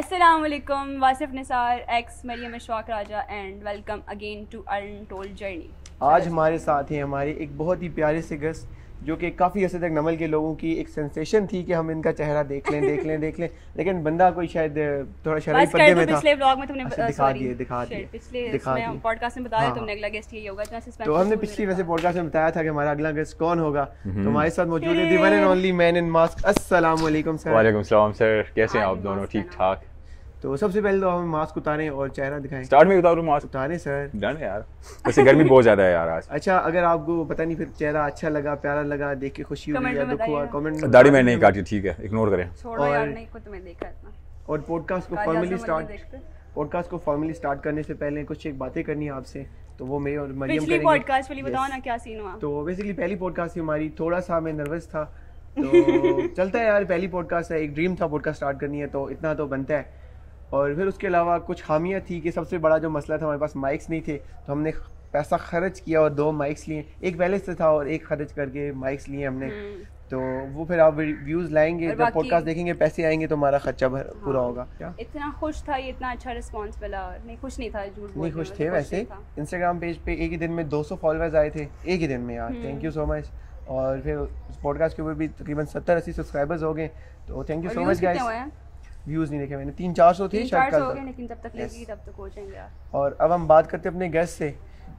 Wasif Nisar X Mariam Mariam Raja and welcome again to an Untold journey आज हमारे साथ हैं हमारे एक बहुत ही प्यारे से गेस्ट जो कि काफ़ी अर्से तक नमल के लोगों की एक सेंसेशन थी कि हम इनका चेहरा देख लें देख लें देख लें लेकिन बंदा कोई शायद थोड़ा शराब पर्दे में था पिछले व्लॉग में तुमने अच्छा, दिखा दिए दिखा दिए पिछले दिखा दिए पॉडकास्ट में बताया हाँ, तुमने हाँ। अगला गेस्ट ये होगा इतना सस्पेंस तो हमने पिछली वैसे पॉडकास्ट में बताया था कि हमारा अगला गेस्ट कौन होगा तो हमारे साथ मौजूद है the one and only man in mask अस्सलाम वालेकुम सर वालेकुम सलाम सर कैसे हैं आप दोनों ठीक ठाक तो सबसे पहले तो हम मास्क उतारें और चेहरा दिखाएं स्टार्ट में उतारो मास्क उतारें सर डन है यार वैसे गर्मी बहुत ज्यादा है यार आज अच्छा अगर आपको पता नहीं फिर चेहरा अच्छा लगा प्यारा लगा देख के खुशी हुई या दुख हुआ कमेंट में दाढ़ी मैंने नहीं काटी ठीक है इग्नोर करें छोड़ो यार नहीं को तो तुम्हें देखा इतना और पॉडकास्ट को फॉर्मली स्टार्ट पॉडकास्ट को फॉर्मली स्टार्ट करने से पहले कुछ एक बातें करनी है आपसे तो वो मैं और मरियम पिछली पॉडकास्ट वाली बताओ ना क्या सीन हुआ तो बेसिकली पहली पॉडकास्ट थी हमारी थोड़ा सा मैं नर्वस था तो चलता है यार पहली पॉडकास्ट है एक ड्रीम था पॉडकास्ट स्टार्ट करनी है तो इतना तो बनता है और फिर उसके अलावा कुछ खामियाँ थी कि सबसे बड़ा जो मसला था हमारे पास माइक्स नहीं थे तो हमने पैसा खर्च किया और दो माइक्स लिए एक पहले से था और एक खर्च करके माइक्स लिए हमने हम्म। तो वो फिर आप व्यूज लाएंगे जब पॉडकास्ट देखेंगे पैसे आएंगे तो हमारा खर्चा हाँ, पूरा होगा क्या इतना खुश था ये इतना अच्छा रिस्पांस मिला नहीं खुश नहीं था झूठ नहीं खुश तो थे वैसे इंस्टाग्राम पेज पे एक ही दिन में 200 फॉलोअर्स आए थे एक ही दिन में यार थैंक यू सो मच और फिर पॉडकास्ट के ऊपर भी तकरीबन सत्तर अस्सी सब्सक्राइबर्स हो गए तो thank you so much guys views नहीं देखे मैंने तीन चार सौ थी शायद कल लेकिन जब तक yes. तब तक और अब हम बात करते हैं अपने गेस्ट से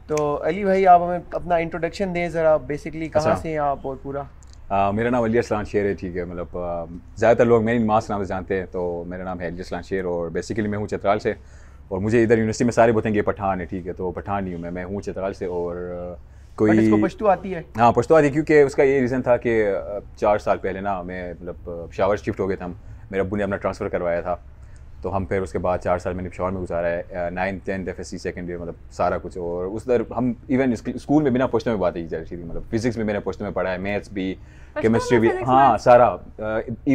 तो अली भाई आप हमें अपना इंट्रोडक्शन दें ज़रा बेसिकली कहाँ अच्छा। से हैं आप और पूरा Uh, मेरा नाम अली असलान शेर है ठीक है मतलब ज़्यादातर लोग मेरी माँ से नाम से जानते हैं तो मेरा नाम है अली असलान शेर और बेसिकली मैं हूँ चतराल से और मुझे इधर यूनिवर्सिटी में सारे बोलेंगे पठान है ठीक है तो पठान ही हूँ मैं मैं हूँ चतराल से और कोई इसको पश्तू आती है हाँ पश्तू आती है क्योंकि उसका ये रीज़न था कि चार साल पहले ना मैं मतलब शावर शिफ्ट हो गए थे हम मेरे अबू ने अपना ट्रांसफ़र करवाया था तो हम फिर उसके बाद चार साल मैंने पिशौर में गुजारा है ninth tenth F S C second year मतलब सारा कुछ और उस दर हम इवन स्कूल में बिना पोस्टों में बात ही जा रही थी मतलब फिजिक्स में मैंने पोस्टों में पढ़ा है मैथ्स भी केमिस्ट्री भी हाँ सारा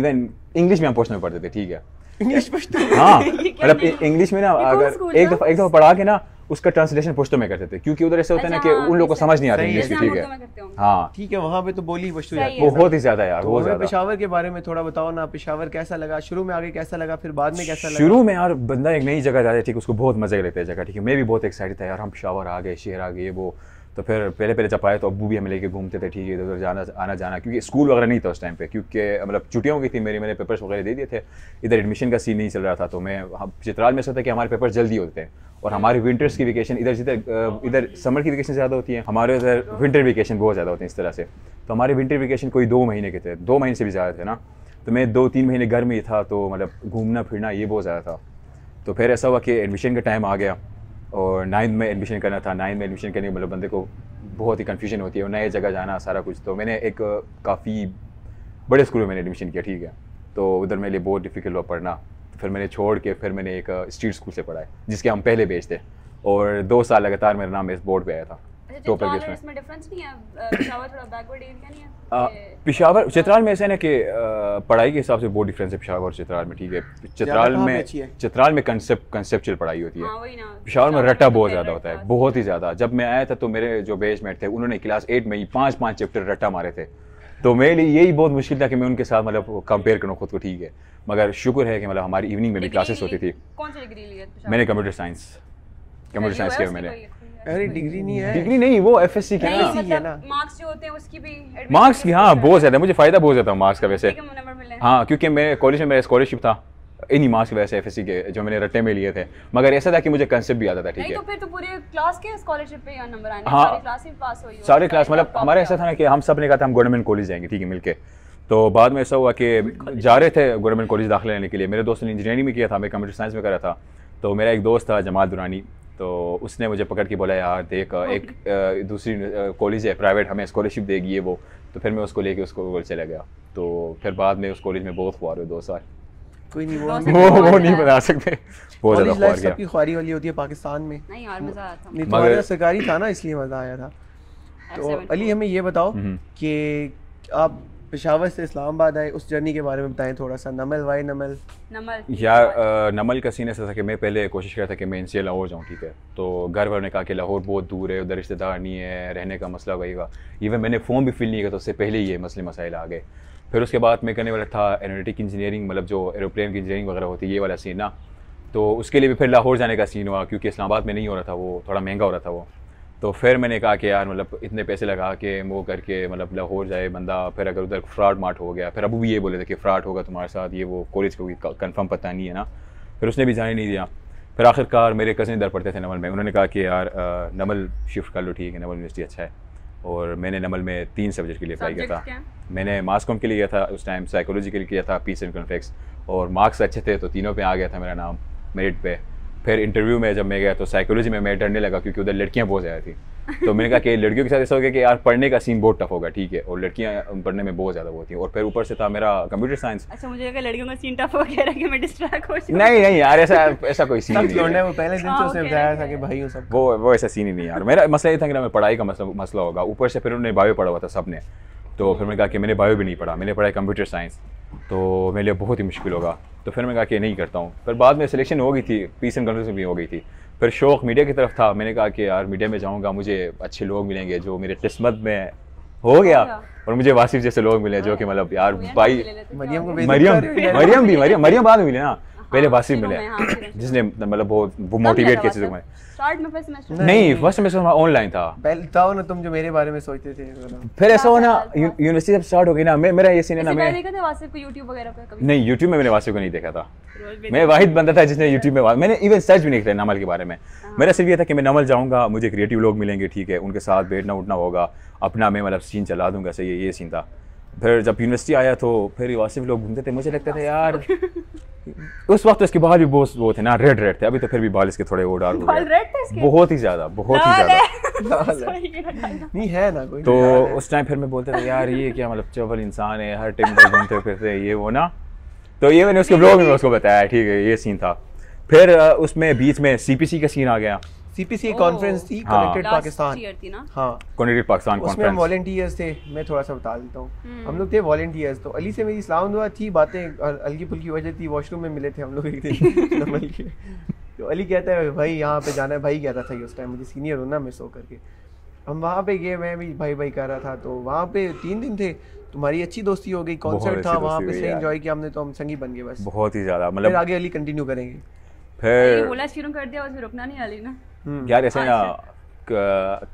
इवन इंग्लिश में हम पोस्टों में पढ़ते थे ठीक है इंग्लिश तो- हाँ मतलब इंग्लिश में ना अगर एक दफ़ा एक दफ़ा पढ़ा के ना उसका ट्रांसलेशन पश्तो में करते थे क्योंकि उधर ऐसे होता है ना अच्छा, कि उन लोगों को समझ नहीं आता इंग्लिश ठीक है हाँ ठीक है वहाँ पे तो बोली पश्तो बहुत ही ज्यादा यार बहुत ज्यादा पेशावर के बारे में थोड़ा बताओ ना पेशावर कैसा लगा शुरू में आगे कैसा लगा फिर बाद में कैसा शुरू में यार बंदा एक नई जगह जाता है ठीक उसको बहुत मजे लेते हैं जगह ठीक है मैं भी बहुत एक्साइटेड था यार हम पेशावर आ गए शहर आ गए वो तो फिर पहले पहले जब आए तो अबू भी हमें लेके घूमते थे ठीक है उधर जाना आना जाना क्योंकि स्कूल वगैरह नहीं था उस टाइम पे क्योंकि मतलब छुट्टियों की थी मेरे मैंने पेपर्स वगैरह दे दिए थे इधर एडमिशन का सीन नहीं चल रहा था तो मैं हाँ, चित्राल में सोचता कि हमारे पेपर जल्दी होते हैं और हमारी विंटर्स की वेकेशन इधर जिधर इधर समर की वेकेशन ज़्यादा होती है हमारे उधर विंटर वेकेशन बहुत ज़्यादा होती है इस तरह से तो हमारे विंटर वेकेशन कोई दो महीने के थे दो महीने से भी ज़्यादा थे ना तो मैं दो तीन महीने घर में ही था तो मतलब घूमना फिरना ये बहुत ज़्यादा था तो फिर ऐसा हुआ कि एडमिशन का टाइम आ गया और नाइन्थ में एडमिशन करना था नाइन्थ में एडमिशन करने मतलब बंदे को बहुत ही कन्फ्यूजन होती है और नए जगह जाना सारा कुछ तो मैंने एक काफ़ी बड़े स्कूल में मैंने एडमिशन किया ठीक है तो उधर मेरे लिए बहुत डिफ़िकल्ट हुआ पढ़ना फिर मैंने छोड़ के फिर मैंने एक स्ट्रीट uh, स्कूल से पढ़ा है जिसके हम पहले बेचते और दो साल लगातार मेरा नाम इस बोर्ड पे आया था टॉपर अच्छा, के इसमें पिशावर चित्राल में ऐसा है ना कि पढ़ाई के हिसाब से बहुत डिफरेंस है पिशावर और चित्राल में ठीक है हाँ, चित्राल में चित्राल में कंसेप्ट कंसेप्चुअल पढ़ाई होती है हाँ, पिशावर में रटा तो बहुत ज़्यादा होता है बहुत ही ज़्यादा जब मैं आया था तो मेरे जो बैचमेट थे उन्होंने क्लास एट में ही पाँच पाँच चैप्टर रट्टा मारे थे तो मेरे लिए यही बहुत मुश्किल था कि मैं उनके साथ मतलब कंपेयर करूँ खुद को ठीक है मगर शुक्र है कि मतलब हमारी इवनिंग में भी क्लासेस होती थी कौन सी डिग्री ली मैंने कंप्यूटर साइंस कंप्यूटर साइंस किया मैंने अरे डिग्री नहीं है डिग्री नहीं वो एफ एस सी की मार्क्स मतलब जो होते हैं उसकी भी मार्क्स की हाँ बहुत ज़्यादा मुझे फ़ायदा बहुत ज़्यादा मार्क्स का वैसे हाँ क्योंकि मेरे कॉलेज में मेरा स्कॉलरशिप था इन्हीं मार्क्स वैसे एफ एफएससी के जो मैंने रट्टे में लिए थे मगर ऐसा था कि मुझे कंसेप्ट भी आता था ठीक है तो फिर तो पूरे क्लास के स्कॉलरशिप पे या नंबर आने हाँ, सारी क्लास ही पास हुई सारे क्लास मतलब हमारा ऐसा था ना कि हम सब ने कहा था हम गवर्नमेंट कॉलेज जाएंगे ठीक है मिलके तो बाद में ऐसा हुआ कि जा रहे थे गवर्नमेंट कॉलेज दाखिला लेने के लिए मेरे दोस्त ने इंजीनियरिंग में किया था मैं कंप्यूटर साइंस में करा था तो मेरा एक दोस्त था जमात दुरानी तो उसने मुझे पकड़ के बोला यार देख हाँ। एक दूसरी कॉलेज है प्राइवेट हमें स्कॉलरशिप देगी ये वो तो फिर मैं उसको लेके उसको चला गया तो फिर बाद में उस कॉलेज में बहुत हुआ रहे दो साल कोई नहीं वो वो वो नहीं बता सकते बहुत ज्यादा गया सबकी वाली होती है पाकिस्तान में नहीं और मजा आता तो सरकारी था ना इसलिए मजा आया था तो अली हमें ये बताओ हम्म। कि आप पेशावर से इस्लामाबाद आए उस जर्नी के बारे में बताएं थोड़ा सा नमल वाई नमल नमल यार नमल का सीन ऐसा था कि मैं पहले कोशिश कर रहा था कि मैं इनसे लाहौर जाऊँ ठीक है तो घर वालों ने कहा कि लाहौर बहुत दूर है उधर रिश्तेदार नहीं है रहने का मसला वही इवन मैंने फ़ोन भी फिल नहीं किया तो उससे पहले ही ये मसले मसाइल आ गए फिर उसके बाद मैं करने वाला था एरोटिक इंजीनियरिंग मतलब जो एरोप्लेन की इंजीनियरिंग वगैरह होती है ये वाला सीन ना तो उसके लिए भी फिर लाहौर जाने का सीन हुआ क्योंकि इस्लामाबाद में नहीं हो रहा था वो थोड़ा महंगा हो रहा था वो तो फिर मैंने कहा कि यार मतलब इतने पैसे लगा के वो करके मतलब लाहौर जाए बंदा फिर अगर उधर फ़्राड मार्ट हो गया फिर अबू भी ये बोले थे कि फ्रॉड होगा तुम्हारे साथ ये वो कॉलेज को कन्फर्म पता नहीं है ना फिर उसने भी जाने नहीं दिया फिर आखिरकार मेरे कज़न इधर पढ़ते थे नमल में उन्होंने कहा कि यार नमल शिफ्ट कर लो ठीक है नमल यूनिवर्सिटी अच्छा है और मैंने नमल में तीन सब्जेक्ट के लिए अप्लाई किया था मैंने मास कॉम के लिए किया था उस टाइम साइकोलॉजी के लिए किया था पीस एंड कॉन्फ्लिक्स और मार्क्स अच्छे थे तो तीनों पे आ गया था मेरा नाम मेरिट पे फिर इंटरव्यू में जब मैं गया तो साइकोलॉजी में मैं डरने लगा क्योंकि उधर लड़कियाँ बहुत ज़्यादा थी तो मैंने कहा कि लड़कियों के साथ ऐसा हो गया कि यार पढ़ने का सीन बहुत टफ होगा ठीक है और लड़कियाँ पढ़ने में बहुत ज़्यादा होती हैं और फिर ऊपर से था मेरा कंप्यूटर साइंस अच्छा मुझे लगा लड़कियों का सीन टफ हो गया कि मैं डिस्ट्रैक्ट हो नहीं नहीं यार ऐसा ऐसा कोई सीन नहीं है वो पहले दिन से हाँ, उसने बताया था कि भाई वो सब वो वो ऐसा सीन ही नहीं यार मेरा मसला ये था कि ना मैं पढ़ाई का मसला मसला होगा ऊपर से फिर उन्होंने बायो पढ़ा हुआ था सब ने तो फिर मैंने कहा कि मैंने बायो भी नहीं पढ़ा मैंने पढ़ा कंप्यूटर साइंस तो मेरे लिए बहुत ही मुश्किल होगा तो फिर मैं कहा कि नहीं करता हूँ फिर बाद में सिलेक्शन हो गई थी पीस एंड कंट्रोल भी हो गई थी फिर शौक़ मीडिया की तरफ था मैंने कहा कि यार मीडिया में जाऊँगा मुझे अच्छे लोग मिलेंगे जो मेरी किस्मत में हो गया हाँ, हाँ। और मुझे वासिफ जैसे लोग मिले जो कि मतलब यार हाँ, भाई मरियम मरियम भी मरियम मरियम बाद में मिले ना हाँ, पहले वासी मिले हाँ, जिसने मतलब बहुत वो मोटिवेट किया चीज़ों में नहीं फर्स्ट सेमेस्टर हमारा ऑनलाइन था पहले था ना तुम जो मेरे बारे में सोचते थे फिर ऐसा हो ना यूनिवर्सिटी जब स्टार्ट हो गई ना मेरा ये सीन है ना मैं देखा था वासिफ को YouTube वगैरह पे कभी नहीं यूट्यूब में मैंने वासी को नहीं देखा था मैं वाहिद बंदा था जिसने यूट्यूब में मैंने इवन सर्च भी नहीं किया नमल के बारे में हाँ। मेरा सिर्फ ये था कि मैं नमल जाऊंगा मुझे क्रिएटिव लोग मिलेंगे ठीक है उनके साथ बैठना उठना होगा अपना मैं मतलब सीन चला दूंगा सही है ये सीन था फिर जब यूनिवर्सिटी आया तो फिर वासिफ लोग घूमते थे मुझे लगता था यार उस वक्त इसके बाल भी बहुत वो थे ना रेड रेड थे अभी तो फिर भी बाल इसके थोड़े वो डार्क हो गए बहुत ही ज्यादा बहुत ही ज्यादा नहीं है ना कोई तो उस टाइम फिर मैं बोलता था यार ये क्या मतलब चवल इंसान है हर टाइम पर घूमते फिरते ये वो ना तो ये मैंने उसके ब्लॉग में उसको बताया ठीक है ये सीन था फिर उसमें बीच में सीपीसी का सीन आ गया सीपीसी कॉन्फ्रेंस oh. थी कनेक्टेड पाकिस्तान कनेक्टेड पाकिस्तान उसमें हम वॉलेंटियर्स थे मैं थोड़ा सा बता देता हूँ हम्म. हम लोग थे वॉलेंटियर्स तो अली से मेरी सलाम दुआ थी बातें अलगी पुलगी वजह थी वॉशरूम में मिले थे हम लोग एक दिन के तो अली कहता है भाई यहाँ पे जाना है भाई कह रहा था उस टाइम मुझे सीनियर होना मैं सो करके हम वहाँ पे गए मैं भी भाई भाई कह रहा था तो वहाँ पे तीन दिन थे तुम्हारी अच्छी दोस्ती हो गई कॉन्सर्ट था वहाँ पे सही एंजॉय किया हमने तो हम संगी बन गए बस बहुत ही ज्यादा मतलब आगे अली कंटिन्यू करेंगे फिर बोला शुरू कर दिया और फिर रुकना नहीं अली ना हम्म। यार ऐसे ना अच्छा।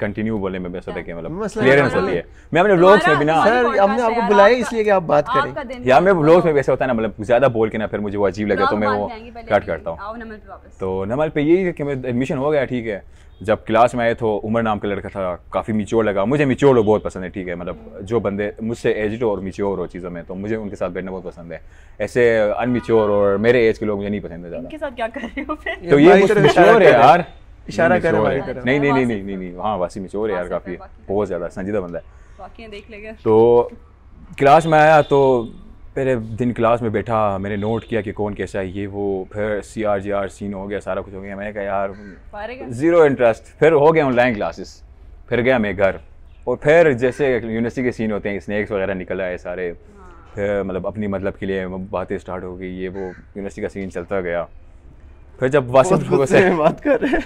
कंटिन्यू बोले में बेस होता है कि मतलब क्लियरेंस मतलब मतलब होती है मैं अपने व्लॉग्स में बिना सर हमने आपको बुलाया इसलिए कि आप बात करें या मैं व्लॉग्स में वैसे होता है ना मतलब ज्यादा बोल के ना फिर मुझे वो अजीब लगे तो मैं वो कट करता हूँ तो नमल पे यही है कि मैं एडमिशन हो गया ठीक है जब क्लास में आए तो उमर नाम का लड़का था काफ़ी मिच्योर लगा मुझे मिच्योर लोग बहुत पसंद है ठीक है मतलब हम्म। जो बंदे मुझसे एजड और मिच्योर हो चीज़ों में तो मुझे उनके साथ बैठना बहुत पसंद है ऐसे अनमिच्योर और मेरे एज के लोग मुझे नहीं पसंद है ज़्यादा तो ये मिच्योर है यार इशारा कर रहा है नहीं नहीं नहीं नहीं नहीं हाँ वासी मिचोर है यार काफ़ी बहुत ज़्यादा संजीदा बंदा है देख लेगा तो क्लास में आया तो पहले दिन क्लास में बैठा मैंने नोट किया कि कौन कैसा है ये वो फिर C R G R scene हो गया सारा कुछ हो गया मैंने कहा यार ज़ीरो इंटरेस्ट फिर हो गया ऑनलाइन क्लासेस फिर गया मैं घर और फिर जैसे यूनिवर्सिटी के सीन होते हैं स्नैक्स वगैरह निकल आए सारे हाँ। फिर मतलब अपनी मतलब के लिए बातें स्टार्ट हो गई ये वो यूनिवर्सिटी का सीन चलता गया फिर जब वासिफ बात कर रहे हैं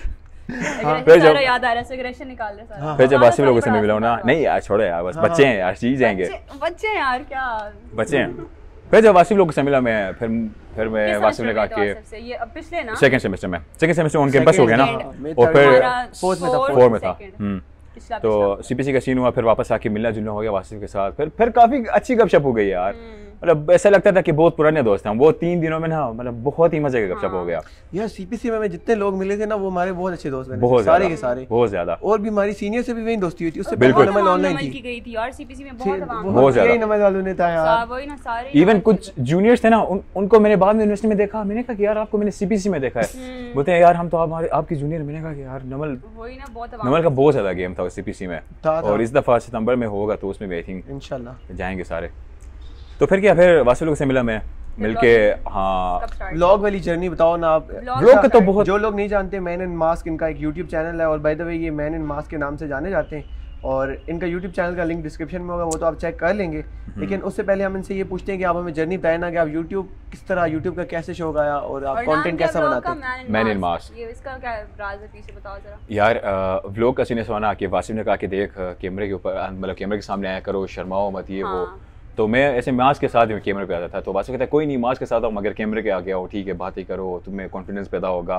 फिर जब निकाल रहे सारा हाँ, हाँ। आसिफ लोगों से मैं ना नहीं यार छोड़ो यार बस हाँ। बच्चे हैं यार चीज जाएंगे बच्चे हैं यार क्या बच्चे हैं फिर जब वासिफ लोगों से मिला मैं फिर फिर मैं वासिफ ने कहा कि पिछले ना सेकंड सेमेस्टर में सेकंड सेमेस्टर ऑन कैंपस हो गया ना और फिर फोर्थ में था फोर्थ में था हम्म। तो सीपीसी का सीन हुआ फिर वापस आके मिलना जुलना हो गया वासिफ के साथ फिर फिर काफी अच्छी गपशप हो गई यार हम्म। मतलब ऐसा लगता था कि बहुत पुराने दोस्त हैं वो तीन दिनों में ना मतलब बहुत ही मजे का गपशप हो हाँ। गया यार सीपीसी में जितने लोग मिले थे ना वो हमारे बहुत अच्छे दोस्त बहुत सारे के सारे बहुत ज्यादा और भी हमारी सीनियर से भी वही दोस्ती हुई थी उससे बिल्कुल ऑनलाइन की गई थी और सीपीसी में बहुत इवन कुछ जूनियर्स थे ना उनको मैंने बाद में यूनिवर्सिटी में देखा मैंने कहा कि यार आपको मैंने सीपीसी में देखा है हम्म। बोलते हैं यार हम तो हमारे आपके जूनियर मैंने कहा कि यार नमल नमल का बहुत ज्यादा गेम था सीपीसी में और इस दफा सितंबर में होगा तो उसमें भी आई थिंक जाएंगे सारे तो फिर क्या फिर वासी लोग से मिला मैं मिलके हाँ ब्लॉग वाली जर्नी बताओ ना आप ब्लॉग तो बहुत जो लोग नहीं जानते मैन एंड मास्क इनका एक यूट्यूब चैनल है और बाय द वे ये मैन एंड मास्क के नाम से जाने जाते हैं और इनका यूट्यूब चैनल का लिंक डिस्क्रिप्शन में होगा वो तो आप चेक कर लेंगे हम्म। लेकिन उससे पहले हम इनसे ये पूछते हैं कि आप हमें जर्नी बताए ना कि आप यूट्यूब किस तरह यूट्यूब का कैसे शो गया और आप कॉन्टेंट कैसा बनाते हैं मैन इन मास्क यार व्लॉग का सीने सुना कि वासिम ने कहा कि देख कैमरे के ऊपर मतलब कैमरे के सामने आया करो शर्माओ मत ये वो हाँ। तो मैं ऐसे मास्क के साथ कैमरे पे आता था तो बादशाह कहता है कोई नहीं मास्क के साथ आओ मगर कैमरे के आगे आओ ठीक है बातें करो तुम्हें कॉन्फिडेंस पैदा होगा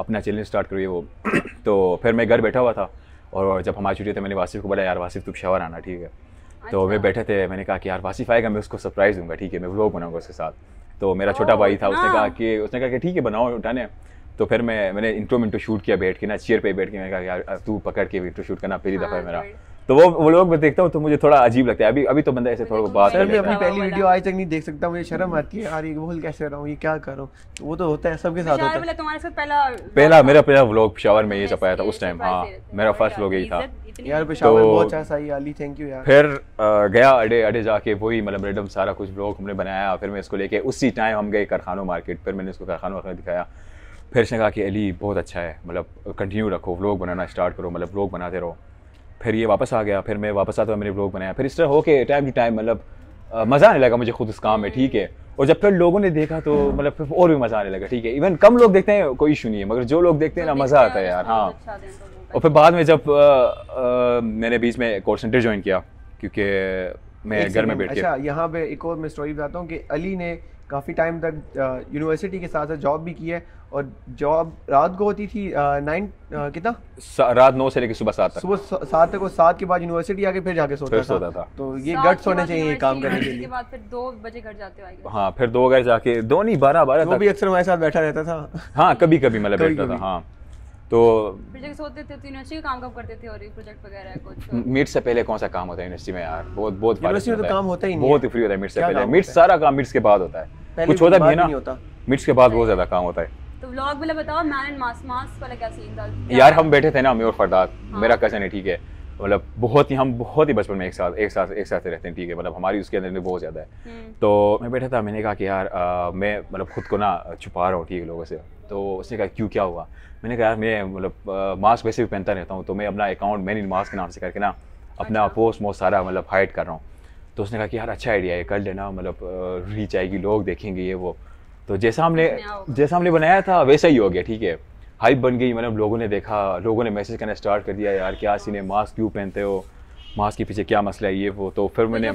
अपना चैलेंज स्टार्ट करिए वो तो फिर मैं घर बैठा हुआ था और जब हमारी छुट्टी थे मैंने वासिफ को बोला यार वासिफ तुम शावर आना ठीक है तो वे अच्छा। बैठे थे मैंने कहा कि यार वासिफ आएगा मैं उसको सरप्राइज़ दूंगा ठीक है मैं व्लॉग बनाऊंगा उसके साथ तो मेरा छोटा भाई था उसने कहा हाँ। कि उसने कहा कि ठीक है बनाओ उठाने तो फिर मैं मैंने इंट्रो मिनटो शूट किया बैठ के ना चेयर पे बैठ के मैंने कहा यार तू पकड़ के इंट्रो शूट करना पहली हाँ, दफ़ा है मेरा तो वो वो लोग मैं देखता हूँ तो मुझे थोड़ा अजीब लगता है अभी अभी तो बंदा ऐसे थोड़ा बात सर तो मैं अपनी पहली वीडियो आज तक नहीं देख सकता मुझे शर्म आती है यार ये बोल कैसे रहा हूँ ये क्या कर रहा हूँ तो वो तो होता है सबके साथ अच्छा, होता है मतलब तुम्हारे साथ पहला पहला मेरा पहला व्लॉग पेशावर में ये छपाया था उस टाइम हाँ मेरा फर्स्ट oh व्लॉग यही था यार पेशावर तो- बहुत अच्छा सही अली थैंक यू यार फिर गया अडे अडे जाके वही मतलब रेडम सारा कुछ ब्लॉग हमने बनाया फिर मैं इसको लेके उसी टाइम हम गए कारखानों मार्केट फिर मैंने इसको कारखानों वगैरह दिखाया फिर उसने कहा कि अली बहुत अच्छा है मतलब कंटिन्यू रखो व्लॉग बनाना स्टार्ट करो मतलब व्लॉग बनाते रहो फिर ये वापस आ गया फिर मैं वापस आता हूँ मैंने ब्लॉग बनाया फिर इस तरह के टाइम टू टाइम मतलब मज़ा आने लगा मुझे खुद इस काम में हम्म। ठीक है और जब फिर लोगों ने देखा तो हम्म। मतलब फिर और भी मज़ा आने लगा ठीक है इवन कम लोग देखते हैं कोई इशू नहीं है मगर जो लोग देखते हैं ना तो मज़ा आता है यार हाँ अच्छा तो और फिर बाद में जब मैंने बीच में कॉल सेंटर ज्वाइन किया क्योंकि मैं घर में बैठ अच्छा यहाँ पे एक और मैं स्टोरी बताता हूँ कि अली ने काफ़ी टाइम तक यूनिवर्सिटी के साथ साथ जॉब भी की है और जॉब रात को होती थी नाइन कितना रात नौ से लेकर सुबह सात सुबह सात तक और सात के बाद यूनिवर्सिटी आके फिर जाके सोता, फिर सोता था।, था तो ये गट्स होने चाहिए काम करने के लिए फिर दो बजे घर जाते हो हाँ फिर दो घर जाके दो नहीं बारह बारह तो भी अक्सर हमारे साथ बैठा रहता था हाँ कभी कभी मतलब बैठता था हाँ तो सोते थे तो का काम कब करते थे और प्रोजेक्ट वगैरह कुछ मिड से पहले कौन सा काम होता है यूनिवर्सिटी में यार बहुत बहुत यूनिवर्सिटी में तो काम होता ही नहीं बहुत ही फ्री होता है मिड से पहले मिड सारा काम मिड के बाद होता है कुछ होता भी है ना मिड के बाद बहुत ज्यादा काम होता है व्लॉग वाला बताओ मैन एंड मास मास वाला क्या सीन था यार हम बैठे थे ना हम और फरदाद हाँ। मेरा कजन है ठीक है मतलब बहुत ही हम बहुत ही बचपन में एक साथ एक साथ एक साथ रहते हैं ठीक है मतलब हमारी उसके अंदर बहुत ज़्यादा है हम्म। तो मैं बैठा था मैंने कहा कि यार आ, मैं मतलब खुद को ना छुपा रहा हूँ ठीक है लोगों से तो उसने कहा क्यों क्या हुआ मैंने कहा यार मैं मतलब मास्क वैसे भी पहनता रहता हूँ तो मैं अपना अकाउंट मैन इन मास्क के नाम से करके ना अपना पोस्ट अच्छा। मोस्ट सारा मतलब हाइड कर रहा हूँ तो उसने कहा कि यार अच्छा आइडिया है कर लेना मतलब रीच आएगी लोग देखेंगे ये वो तो जैसा हमने जैसा हमने बनाया था वैसा ही हो गया ठीक है हाइप बन गई मतलब लोगों ने देखा लोगों ने मैसेज करना स्टार्ट कर दिया यार क्या सीने मास्क क्यों पहनते हो मास्क के पीछे क्या मसला है ये वो तो फिर तो मैंने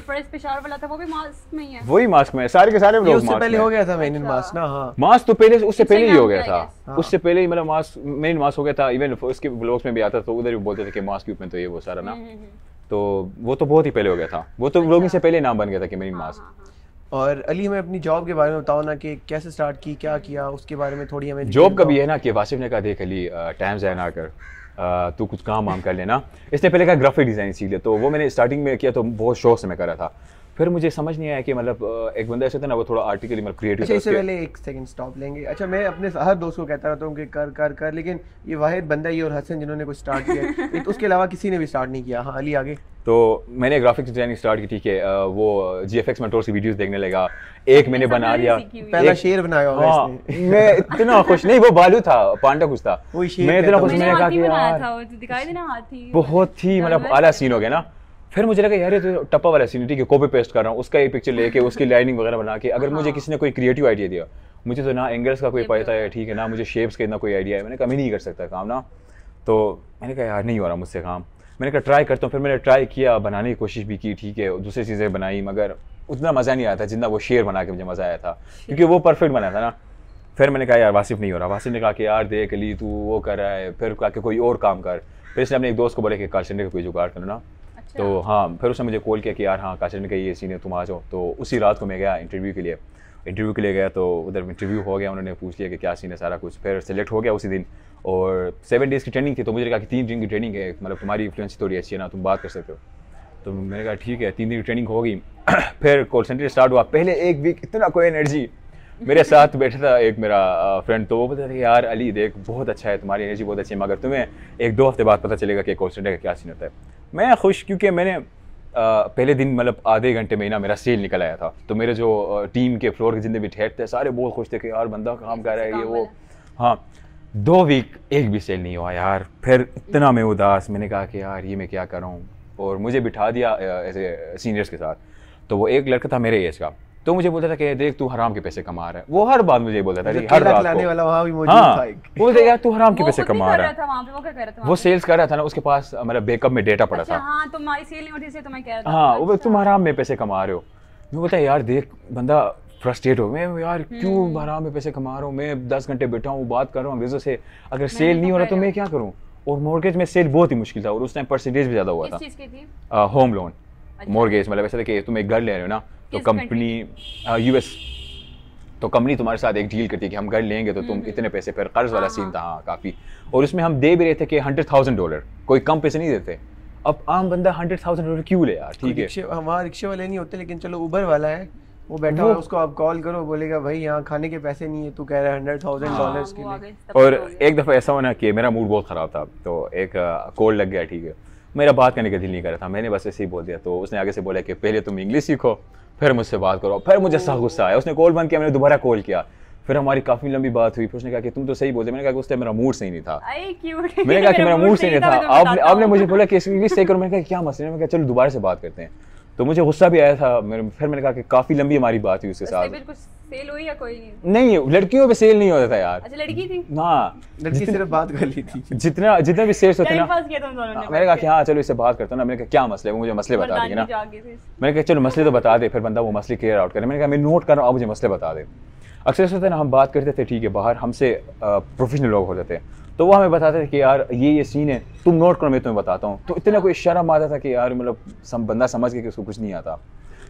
वही मास्क में सारे के सारे लोग उससे पहले हो गया था मेनिन मास्क अच्छा। ना हाँ मास्क तो पहले उससे पहले ही हो गया था हाँ। उससे पहले ही मतलब मास्क मेन मास्क हो गया था इवन उसके ब्लॉग्स में भी आता था तो उधर भी बोलते थे कि मास्क क्यों पहनते हो ये वो सारा ना हम्म, हम्म, हम्म। तो वो तो बहुत ही पहले हो गया था वो तो ब्लॉगिंग अच्छा। से पहले नाम बन गया था कि मेनिन मास्क हाँ, और अली हमें अपनी जॉब के बारे में बताओ ना कि कैसे स्टार्ट की क्या किया उसके बारे में थोड़ी हमें जॉब का भी है ना कि वासिफ ने कहा देख अली टाइम जैन आकर तू कुछ काम वाम कर लेना इसने पहले कहा ग्राफिक डिज़ाइन सीख ले तो वो मैंने स्टार्टिंग में किया तो बहुत शौक से मैं कर रहा था फिर मुझे समझ नहीं आया कि मतलब एक बंदा ऐसे थे ना वो थोड़ा आर्टिकल मतलब क्रिएटिव अच्छा इससे पहले एक सेकंड स्टॉप लेंगे अच्छा मैं अपने हर दोस्त को कहता रहता हूँ कि कर कर कर लेकिन ये वाहिद बंदा ही और हसन जिन्होंने कुछ स्टार्ट किया तो उसके अलावा किसी ने भी स्टार्ट नहीं किया हाँ अली आगे तो मैंने ग्राफिक्स डिजाइनिंग स्टार्ट की ठीक है वो जी एफ एक्स मेटोर से वीडियोज देखने लगा एक मैंने बना लिया पहला शेर बनाया होगा हाँ, इसने मैं इतना खुश नहीं वो बालू था पांडा कुछ था मैं इतना खुश मैंने कहा कि यार तो बहुत ही मतलब आला सीन हो गया ना फिर मुझे लगा यार ये तो टप्पा वाला सीन ठीक है कॉपी पेस्ट कर रहा हूँ उसका ये पिक्चर लेके उसकी लाइनिंग वगैरह बना के अगर मुझे हाँ। किसी ने कोई क्रिएटिव आइडिया दिया मुझे तो ना एंगल्स का कोई पता तो है ठीक है ना मुझे शेप्स का इतना कोई आइडिया है मैंने कभी नहीं कर सकता काम ना तो मैंने कहा यार नहीं हो रहा मुझसे काम मैंने कहा ट्राई करता हूँ फिर मैंने ट्राई किया बनाने की कोशिश भी की ठीक है दूसरी चीज़ें बनाई मगर उतना मज़ा नहीं आया था जितना वो शेर बना के मुझे मज़ा आया था क्योंकि वो परफेक्ट बनाया था ना फिर मैंने कहा यार वासिफ नहीं हो रहा वासिफ ने कहा कि यार देख ली तू वो कर रहा है फिर कहा कि कोई और काम कर फिर इसने अपने एक दोस्त को बोले कि कारसेंटर का कोई जुगाड़ करना तो अच्छा। तो हाँ फिर उसने मुझे कॉल किया कि यार हाँ काचर ने कही ये सीन है तुम आ जाओ तो उसी रात को मैं गया इंटरव्यू के लिए इंटरव्यू के लिए गया तो उधर इंटरव्यू हो गया उन्होंने पूछ लिया कि क्या सीन है सारा कुछ फिर सेलेक्ट हो गया उसी दिन और सेवन डेज़ की ट्रेनिंग थी तो मुझे कहा कि तीन दिन की ट्रेनिंग है मतलब तुम्हारी इन्फ्लुएंसी थोड़ी अच्छी है ना तुम बात कर सकते हो तो मैंने कहा ठीक है तीन दिन की ट्रेनिंग होगी फिर कॉल सेंटर स्टार्ट हुआ पहले एक वीक इतना कोई एनर्जी मेरे साथ बैठा था एक मेरा फ्रेंड तो वो बता था यार अली देख बहुत अच्छा है तुम्हारी एनर्जी बहुत अच्छी है मगर तुम्हें एक दो हफ्ते बाद पता चलेगा कि कॉन्सेंट्रेट का क्या सीन होता है मैं खुश क्योंकि मैंने पहले दिन मतलब आधे घंटे में ना मेरा सेल निकल आया था तो मेरे जो टीम के फ्लोर के जितने भी ठहर थे सारे बहुत खुश थे कि यार बंदा काम कर रहा है ये वो हाँ दो वीक एक भी सेल नहीं हुआ यार फिर इतना मैं उदास मैंने कहा कि यार ये मैं क्या कर रहा हूँ और मुझे बिठा दिया ऐसे सीनियर्स के साथ तो वो एक लड़का था मेरे एज का तो मुझे बोलता था कि देख तू हराम के पैसे कमा रहा है वो हर बात मुझे बोलता था हर रात लाने वाला वहाँ भी हाँ, वो बोलते यार तू हराम के पैसे कमा रहा है वो सेल्स कर रहा था ना उसके पास मेरा मतलब, बेकअप में डेटा पड़ा अच्छा, हाँ, था हाँ वो अच्छा। तुम हराम में पैसे कमा रहे हो मैं बोलता यार देख बंदा फ्रस्ट्रेट हो मैं यार हम्म। क्यों हराम में पैसे कमा रहा हूँ मैं दस घंटे बैठा हूँ बात कर रहा हूँ अंग्रेजों से अगर सेल तो नहीं हो रहा तो मैं क्या करूँ और मॉर्गेज में सेल बहुत ही मुश्किल था और उस टाइम परसेंटेज भी ज़्यादा हुआ था होम लोन मॉर्गेज मतलब ऐसा देखिए तुम एक घर ले रहे हो ना तो कंपनी यूएस तो कंपनी तुम्हारे साथ एक डील करती है कि हम घर लेंगे तो तुम हम्म। इतने पैसे पर कर्ज वाला हाँ, सीन हाँ। था हाँ काफ़ी और उसमें हम दे भी रहे थे कि हंड्रेड थाउजेंड डॉलर कोई कम पैसे नहीं देते अब आम बंदा हंड्रेड थाउजेंड डॉलर क्यों ले यार ठीक है वहाँ रिक्शे वाले नहीं होते लेकिन चलो उबर वाला है वो बैठा हुआ उसको आप कॉल करो बोलेगा भाई यहाँ खाने के पैसे नहीं है तू कह रहा है हंड्रेड थाउजेंड डॉलर के लिए और एक दफ़ा ऐसा होना कि मेरा मूड बहुत ख़राब था तो एक कोल्ड लग गया ठीक है मेरा बात करने का दिल नहीं कर रहा था मैंने बस ऐसे ही बोल दिया तो उसने आगे से बोला कि पहले तुम इंग्लिश सीखो फिर मुझसे बात करो फिर मुझे सख्त गुस्सा आया उसने कॉल बंद किया मैंने दोबारा कॉल किया फिर हमारी काफी लंबी बात हुई फिर उसने कहा कि तुम तो सही बोलते मैंने कहा कि उस टाइम मेरा मूड सही नहीं था मैंने कहा कि मेरा मूड सही नहीं था आपने आपने मुझे बोला कि इसमें भी सही करो मैंने कहा क्या मसला मैंने कहा चलो दोबारा से बात करते हैं तो मुझे गुस्सा भी आया था मेरे फिर मैंने कहा कि काफ़ी लंबी हमारी बात हुई उसके साथ सेल हुई या कोई नहीं नहीं लड़कियों पे सेल नहीं होता था यार अच्छा लड़की थी हाँ लड़की सिर्फ बात कर ली थी जितना जितने भी सेल्स होते हैं हाँ, मैंने कहा कि हाँ चलो इससे बात करता हूँ ना मैंने कहा क्या मसले वो मुझे मसले बता देंगे ना मैंने कहा चलो मसले तो बता दे फिर बंदा वो मसले क्लियर आउट करे मैंने कहा मैं नोट कर रहा हूँ मुझे मसले बता दे अक्सर ऐसा होता है ना हम बात करते थे ठीक है बाहर हमसे प्रोफेशनल लोग हो जाते हैं तो वो हमें बताते थे कि यार ये ये सीन है तुम नोट करो मैं तुम्हें बताता हूँ तो इतना कोई शर्म आता था कि यार मतलब सम बंदा समझ के कि उसको कुछ नहीं आता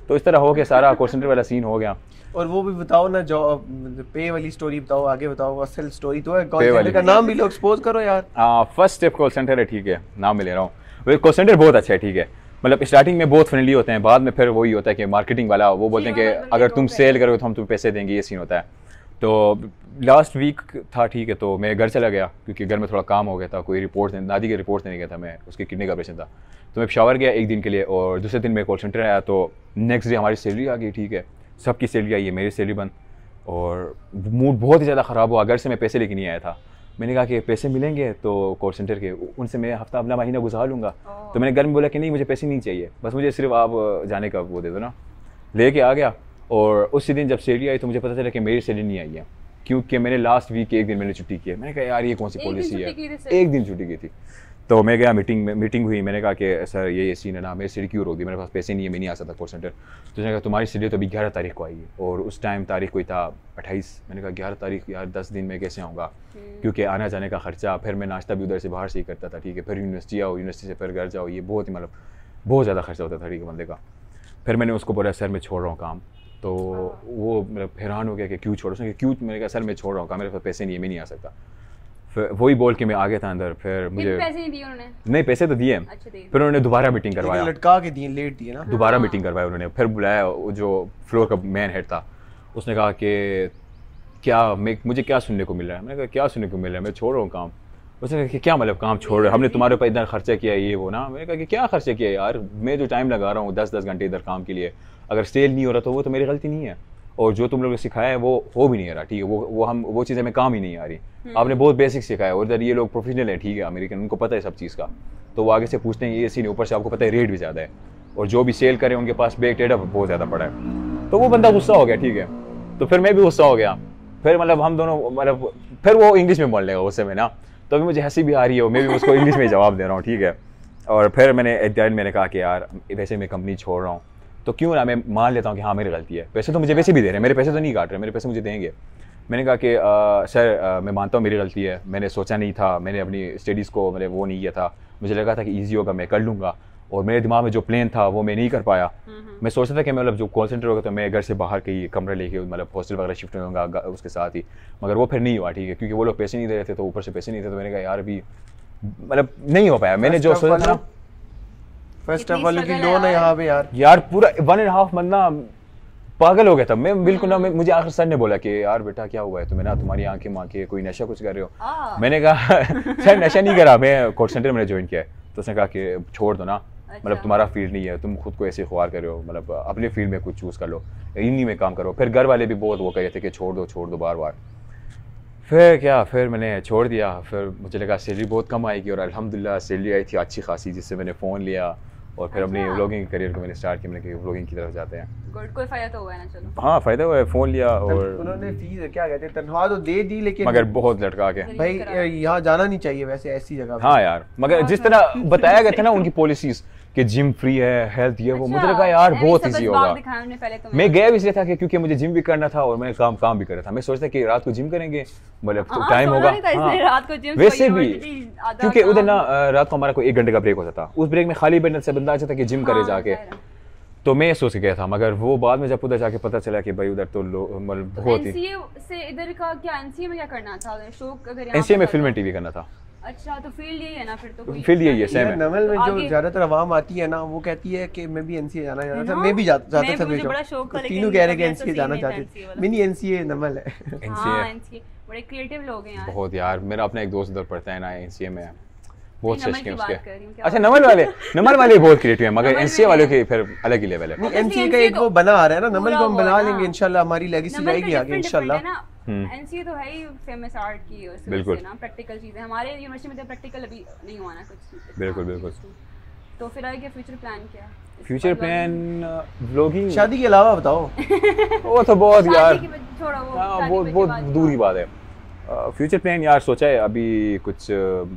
तो इस तरह हो गया सारा कोर्स वाला सीन हो गया और वो भी बताओ ना जो पे मतलब वाली स्टोरी बताओ आगे बताओ असल स्टोरी तो है कॉल का नाम भी लो एक्सपोज करो यार हाँ फर्स्ट स्टेप कॉल सेंटर है ठीक है नाम मिल ले रहा हूँ कॉल सेंटर बहुत अच्छा है ठीक है मतलब स्टार्टिंग में बहुत फ्रेंडली होते हैं बाद में फिर वही होता है कि मार्केटिंग वाला वो बोलते हैं कि अगर तुम सेल करोगे तो हम तुम्हें पैसे देंगे ये सीन होता है तो लास्ट वीक था ठीक है तो मैं घर चला गया क्योंकि घर में थोड़ा काम हो गया था कोई रिपोर्ट नहीं दादी की रिपोर्ट नहीं गया था मैं उसकी किडनी का ऑपरेशन था तो मैं शावर गया एक दिन के लिए और दूसरे दिन मैं कॉल सेंटर आया तो नेक्स्ट डे हमारी सैलरी आ गई ठीक है सबकी सैलरी आई है मेरी सैलरी बंद और मूड बहुत ही ज़्यादा ख़राब हुआ घर से मैं पैसे लेके नहीं आया था मैंने कहा कि पैसे मिलेंगे तो कॉल सेंटर के उनसे मैं हफ्ता अपना महीना गुजार लूँगा तो मैंने घर में बोला कि नहीं मुझे पैसे नहीं चाहिए बस मुझे सिर्फ आप जाने का वो दे दो ना लेके आ गया और उसी दिन जब सैलरी आई तो मुझे पता चला कि मेरी सैलरी नहीं आई है क्योंकि मैंने लास्ट वीक एक दिन मैंने छुट्टी की है मैंने कहा यार ये कौन सी पॉलिसी है एक दिन छुट्टी की थी तो मैं गया मीटिंग में मीटिंग हुई मैंने कहा कि सर ये सी सीन है ना मेरी सीढ़ी क्यों रोक दी मेरे पास पैसे नहीं है मैं नहीं आ सकता कॉल सेंटर तो उसने कहा तुम्हारी सीढ़ी तो अभी ग्यारह तारीख को आई है और उस टाइम तारीख कोई था अट्ठाईस मैंने कहा ग्यारह तारीख यार दस दिन में कैसे आऊँगा हम्म। क्योंकि आना जाने का खर्चा फिर मैं नाश्ता भी उधर से बाहर से ही करता था ठीक है फिर यूनिवर्सिटी आओ यूनिवर्सिटी से फिर घर जाओ ये बहुत ही मतलब बहुत ज़्यादा खर्चा होता था ठीक है बंदे का फिर मैंने उसको बोला सर मैं छोड़ रहा हूँ काम तो हाँ। वो मेरा हैरान हो गया कि क्यों छोड़ो उसने क्यों मैंने कहा सर मैं छोड़ रहा हूँ कहा मेरे पास पैसे नहीं है मैं नहीं आ सकता फिर वही बोल के मैं आ गया था अंदर फिर मुझे पैसे नहीं दिए उन्होंने नहीं पैसे तो दिए अच्छा, फिर उन्होंने दोबारा मीटिंग करवाया लटका के दिए लेट दिए ना दोबारा मीटिंग हाँ। करवाया उन्होंने फिर बुलाया जो फ्लोर का मैन हेड था उसने कहा कि क्या मैं मुझे क्या सुनने को मिल रहा है मैंने कहा क्या सुनने को मिल रहा है मैं छोड़ रहा हूँ काम उसने कहा कि क्या मतलब काम छोड़ रहे हमने तुम्हारे ऊपर इधर खर्चा किया ये वो ना मैंने कहा कि क्या खर्चा किया यार मैं जो टाइम लगा रहा हूँ दस दस घंटे इधर काम के लिए अगर सेल नहीं हो रहा तो वो तो मेरी गलती नहीं है और जो तुम लोग ने सिखाया है वो हो भी नहीं रहा ठीक है वो वो हम वो चीज़ें हमें काम ही नहीं आ रही हम्म। आपने बहुत बेसिक सिखाया है और इधर ये लोग प्रोफेशनल हैं ठीक है अमेरिकन उनको पता है सब चीज़ का तो वो आगे से पूछते हैं ये सीन ऊपर से आपको पता है रेट भी ज़्यादा है और जो भी सेल करें उनके पास बेग टेडअप बहुत ज़्यादा पड़ा है तो वो बंदा गुस्सा हो गया ठीक है तो फिर मैं भी गुस्सा हो गया फिर मतलब हम दोनों मतलब फिर वो इंग्लिश में बोलने लगा गुस्से में ना तो अभी मुझे हंसी भी आ रही है मैं भी उसको इंग्लिश में जवाब दे रहा हूँ ठीक है और फिर मैंने एट मैंने कहा कि यार वैसे मैं कंपनी छोड़ रहा हूँ तो क्यों ना मैं मान लेता हूँ कि हाँ मेरी गलती है वैसे तो मुझे वैसे भी दे रहे हैं मेरे पैसे तो नहीं काट रहे मेरे पैसे मुझे देंगे मैंने कहा कि सर मैं मानता हूँ मेरी गलती है मैंने सोचा नहीं था मैंने अपनी स्टडीज़ को मैंने वो नहीं किया था मुझे लगा था कि ईजी होगा मैं कर लूँगा और मेरे दिमाग में जो प्लान था वो मैं नहीं कर पाया हम्म। मैं सोचता था कि मैं मतलब जो कॉल सेंटर होगा तो मैं घर से बाहर कहीं कमरा लेके मतलब हॉस्टल वगैरह शिफ्ट होगा उसके साथ ही मगर वो फिर नहीं हुआ ठीक है क्योंकि वो लोग पैसे नहीं दे रहे थे तो ऊपर से पैसे नहीं थे तो मैंने कहा यार भी मतलब नहीं हो पाया मैंने जो सोचा था फर्स्ट ऑफ ऑल की लोन है यहाँ पे यार यार पूरा वन एंड हाफ मंथ ना पागल हो गया था मैं बिल्कुल ना हाँ। मुझे आखिर सर ने बोला कि यार बेटा क्या हुआ है तुम्हें ना तुम्हारी आंखें माँ के कोई नशा कुछ कर रहे हो हाँ। मैंने कहा सर नशा नहीं करा मैं कोर्ट सेंटर मैंने ज्वाइन किया है तो उसने कहा कि छोड़ दो ना मतलब अच्छा। तुम्हारा फील्ड नहीं है तुम खुद को ऐसे ख्वार कर रहे हो मतलब अपने फील्ड में कुछ चूज़ कर लो इन्हीं में काम करो फिर घर वाले भी बहुत वो कह रहे थे कि छोड़ दो छोड़ दो बार बार फिर क्या फिर मैंने छोड़ दिया फिर मुझे लगा सैलरी बहुत कम आएगी और अलहमदिल्ला सैलरी आई थी अच्छी खासी जिससे मैंने फ़ोन लिया और फिर अपनी व्लॉगिंग अच्छा। करियर को मैंने स्टार्ट किया मैंने व्लॉगिंग की तरफ जाते हैं गुड कोई फायदा तो हुआ है ना चलो हां फायदा हुआ है फोन लिया और उन्होंने फीस क्या कहते हैं तनख्वाह तो दे दी लेकिन मगर बहुत लटका के भाई यहां जाना नहीं चाहिए वैसे ऐसी जगह हां यार मगर जिस तरह बताया गया था ना उनकी पॉलिसीज़ कि जिम फ्री है हेल्थ ये वो अच्छा, मुझे लगा यार बहुत इजी होगा मैं गया भी इसलिए था कि क्योंकि मुझे जिम भी करना था और मैं काम काम भी कर रहा था मैं सोचता कि रात को जिम करेंगे मतलब हाँ, तो टाइम होगा हाँ, वैसे भी क्योंकि उधर ना रात को हमारा कोई एक घंटे का ब्रेक होता था उस ब्रेक में खाली बैठने से बंदा अच्छा था कि जिम करे हाँ, जाके तो मैं सोच के गया था मगर वो बाद में जब उधर जाके पता चला कि भाई उधर तो मतलब तो बहुत ही एनसीए से इधर का क्या एनसीए में क्या करना था शो अगर एनसीए में फिल्म एंड टीवी करना था अच्छा तो फील्ड यही है ना फिर तो फील्ड यही है में जो ज्यादातर आवाम आती है ना वो कहती है कि मैं भी एनसीए जाना चाहता था मैं भी जाता था बड़ा शौक था तीनों कह रहे कि एनसीए जाना चाहते मिनी एनसीए नमल है एनसीए बड़े क्रिएटिव लोग हैं यार बहुत यार मेरा अपना एक दोस्त उधर पढ़ता है ना एनसीए में बहुत सच उसके अच्छा नमल वाले नमल वाले बहुत क्रिएटिव है मगर एनसीए वालों के फिर अलग ही लेवल है एनसीए का एक वो बना आ रहा है ना नमल को हम बना लेंगे इंशाल्लाह हमारी लेगेसी रहेगी आगे हम्म। एनसीए तो है ही फेमस आर्ट की बिल्कुल ना प्रैक्टिकल चीज़ें हमारे यूनिवर्सिटी में तो प्रैक्टिकल अभी नहीं हुआ ना कुछ बिल्कुल हाँ, बिल्कुल तो फिर आगे फ्यूचर प्लान क्या है फ्यूचर प्लान ब्लॉगिंग शादी के अलावा बताओ वो तो बहुत यार छोड़ो वो आ, हाँ, बहुत दूर दूरी हाँ। बात है फ्यूचर uh, प्लान यार सोचा है अभी कुछ uh,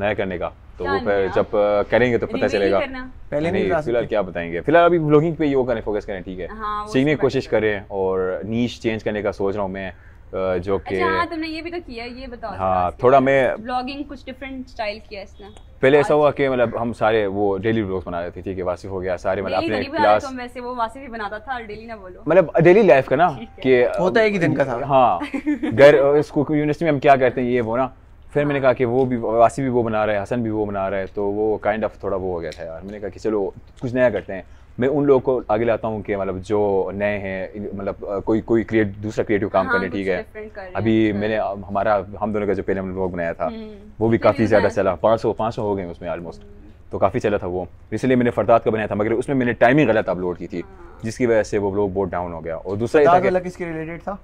नया करने का तो वो फिर जब uh, करेंगे तो पता चलेगा पहले नहीं फिलहाल क्या बताएंगे फिलहाल अभी ब्लॉगिंग पे ही वो करें फोकस करें ठीक है सीखने की कोशिश करें और नीच चेंज करने का सोच रहा हूँ मैं जो अच्छा, कि अच्छा, हाँ, तुमने ये भी तो किया ये बताओ हाँ थोड़ा मैं ब्लॉगिंग कुछ डिफरेंट स्टाइल किया इसने पहले ऐसा हुआ कि मतलब हम सारे वो डेली व्लॉग्स बना रहे थे ठीक है वासिफ हो गया सारे मतलब तो अपने क्लास तो वैसे वो वासिफ ही बनाता था डेली ना बोलो मतलब डेली लाइफ का ना कि होता है कि तो दिन का था हाँ घर इसको यूनिवर्सिटी में हम क्या करते हैं ये वो ना फिर मैंने हाँ। कहा कि वो भी वासी भी वो बना रहा है हसन भी वो बना रहा है तो वो काइंड ऑफ थोड़ा वो हो गया था यार मैंने कहा कि चलो कुछ नया करते हैं मैं उन लोगों को आगे लाता हूँ कि मतलब जो नए हैं मतलब कोई कोई क्रिएट दूसरा क्रिएटिव काम हाँ, करे ठीक है अभी अच्छा। मैंने हमारा हम दोनों का जो पहले ब्लॉग बनाया था हम्म, वो भी काफ़ी ज़्यादा चला पाँच सौ पाँच सौ हो गए उसमें ऑलमोस्ट तो काफ़ी चला था वो इसलिए मैंने फरदात का बनाया था मगर उसमें मैंने टाइमिंग गलत अपलोड की थी हाँ। जिसकी वजह से वो ब्लॉग बहुत डाउन हो गया और दूसरा था किसके रिलेटेड था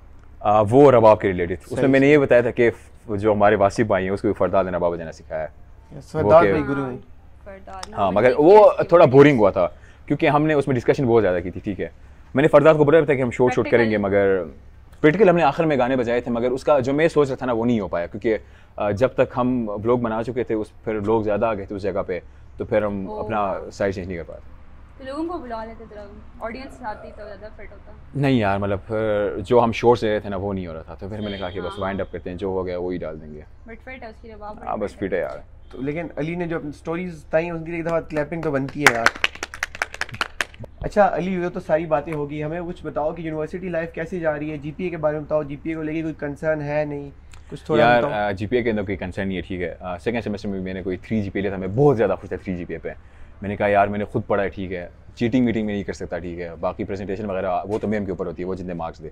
आ, वो रबाब के रिलेटेड उसमें मैंने ये बताया था कि जो हमारे वासी भाई हैं उसको भी फरदाद ने रबाब बजाना सिखाया है हाँ, हाँ मगर वो थोड़ा बोरिंग हुआ था क्योंकि हमने उसमें डिस्कशन बहुत ज़्यादा की थी ठीक है मैंने फरदार को बताया था कि हम शॉर्ट शूट करेंगे मगर प्रैक्टिकल हमने आखिर में गाने बजाए थे मगर उसका जो मैं सोच रहा था ना वो नहीं हो पाया क्योंकि जब तक हम ब्लॉग बना चुके थे उस फिर लोग ज़्यादा आ गए थे उस जगह पे तो फिर हम अपना साइड चेंज नहीं कर पाए तो लोगों को बुला लेते ऑडियंस आती तो ज़्यादा फिट होता नहीं यार मतलब फिर जो हम शोर से रहे थे ना वो नहीं हो रहा था तो फिर मैंने कहा कि बस वाइंड अप करते हैं जो हो गया वही डाल देंगे हाँ, बस फिट है यार तो लेकिन अली ने जो स्टोरीज बताई उनकी एक दफ़ा क्लैपिंग तो बनती है यार अच्छा अली तो सारी बातें होगी हमें कुछ बताओ कि यूनिवर्सिटी लाइफ कैसी जा रही है जीपीए के बारे में बताओ जीपीए को लेके कोई कंसर्न है नहीं कुछ थोड़ा यार जीपीए के अंदर कोई कंसर्न नहीं है ठीक है सेकेंड सेमेस्टर में भी मैंने कोई थ्री जी लिया था मैं बहुत ज़्यादा खुश था थ्री जी पे मैंने कहा यार मैंने खुद पढ़ा है ठीक है चीटिंग मीटिंग में नहीं कर सकता ठीक है बाकी प्रेजेंटेशन वगैरह वो तो मैम के ऊपर होती है वो जितने मार्क्स दे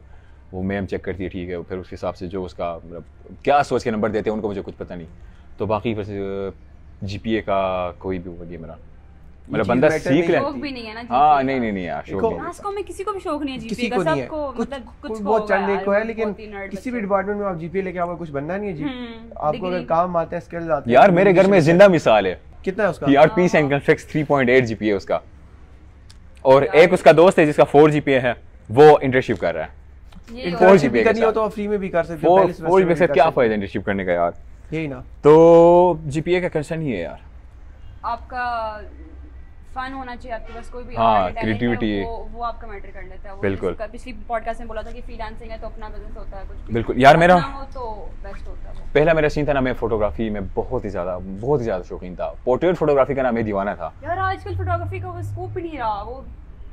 वो मैम चेक करती है ठीक है फिर उसके हिसाब से जो उसका मतलब क्या सोच के नंबर देते हैं उनको मुझे कुछ पता नहीं तो बाकी जी पी ए का कोई भी वो नहीं मेरा मतलब बंदा सीख ले हाँ नहीं नहीं नहीं शौक में किसी को भी शौक नहीं है किसी का सबको मतलब कुछ वो चंद एक को है लेकिन किसी भी डिपार्टमेंट में आप जीपीए लेके आओ कुछ बनना नहीं है जी हम्म, आपको अगर काम आता है स्किल्स आते हैं यार तो मेरे घर में जिंदा मिसाल है कितना है उसका यार पीस एंगल फिक्स 3.8 जीपीए उसका और एक उसका दोस्त है जिसका 4 जीपीए है वो इंटर्नशिप कर रहा है फोर तो जीपीए करनी हो तो फ्री में भी कर सकते हो फोर जीपीए से क्या फायदा है इंटर्नशिप करने का यार यही ना तो जीपीए का कंसर्न ही है यार आपका फन होना चाहिए आपके पास कोई भी हाँ क्रिएटिविटी वो, वो आपका मैटर कर लेता है बिल्कुल पिछली पॉडकास्ट में बोला था कि फ्रीलांसिंग है तो अपना बिजनेस होता है कुछ बिल्कुल यार मेरा हो तो बेस्ट होता है पहला मेरा सीन था ना मैं फोटोग्राफी में बहुत ही ज्यादा बहुत ही ज्यादा शौकीन था पोर्ट्रेट फोटोग्राफी का नाम मैं दीवाना था यार आजकल फोटोग्राफी का वो स्कोप ही नहीं रहा वो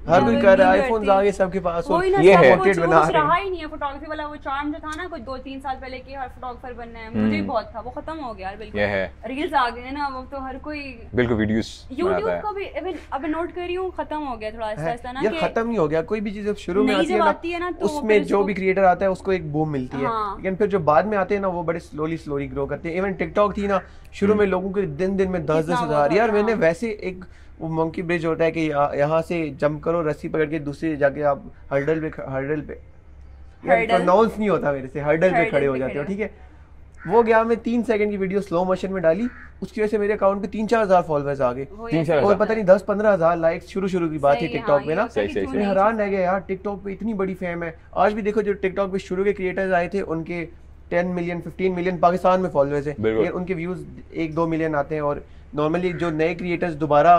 हर कोई कर रहा है आईफोन आ गए सबके पास और ये है बना रहे हैं नहीं है फोटोग्राफी वाला वो चार्म जो था ना कुछ दो तीन साल पहले के हर फोटोग्राफर बनना है मुझे हम्म। बहुत था वो खत्म हो गया बिल्कुल ये है रील्स आ गए ना वो तो हर कोई बिल्कुल वीडियोस YouTube का भी इवन अब नोट कर रही हूं खत्म हो गया थोड़ा ऐसा ऐसा ना ये खत्म नहीं हो गया कोई भी चीज जब शुरू में आती है ना तो उसमें जो भी क्रिएटर आता है उसको एक बूम मिलती है हाँ। लेकिन फिर जो बाद में आते हैं ना वो बड़े स्लोली स्लोली ग्रो करते हैं इवन टिकटॉक थी ना शुरू हम्म। में लोगों के दिन दिन में दस दस हजार यार मैंने वैसे एक वो मंकी ब्रिज होता है कि यहाँ से जंप करो रस्सी पकड़ के दूसरी जाके आप हर्डल पे हर्डल पे प्रोनाउंस नहीं होता मेरे से हर्डल पे खड़े हो जाते हो ठीक है वो गया मैं तीन सेकंड की वीडियो स्लो मोशन में डाली उसकी वजह से मेरे अकाउंट पे तीन चार हजार फॉलोअर्स आ गए और पता नहीं दस पंद्रह हजार लाइक शुरू शुरू की बात है टिकटॉक हाँ, में ना मैं तो हैरान रह गया यार टिकटॉक पे इतनी बड़ी फेम है आज भी देखो जो टिकटॉक पे शुरू के क्रिएटर्स आए थे उनके ten million fifteen million Pakistan में फॉलोअर्स है उनके व्यूज एक दो मिलियन आते हैं और नॉर्मली जो नए क्रिएटर्स दोबारा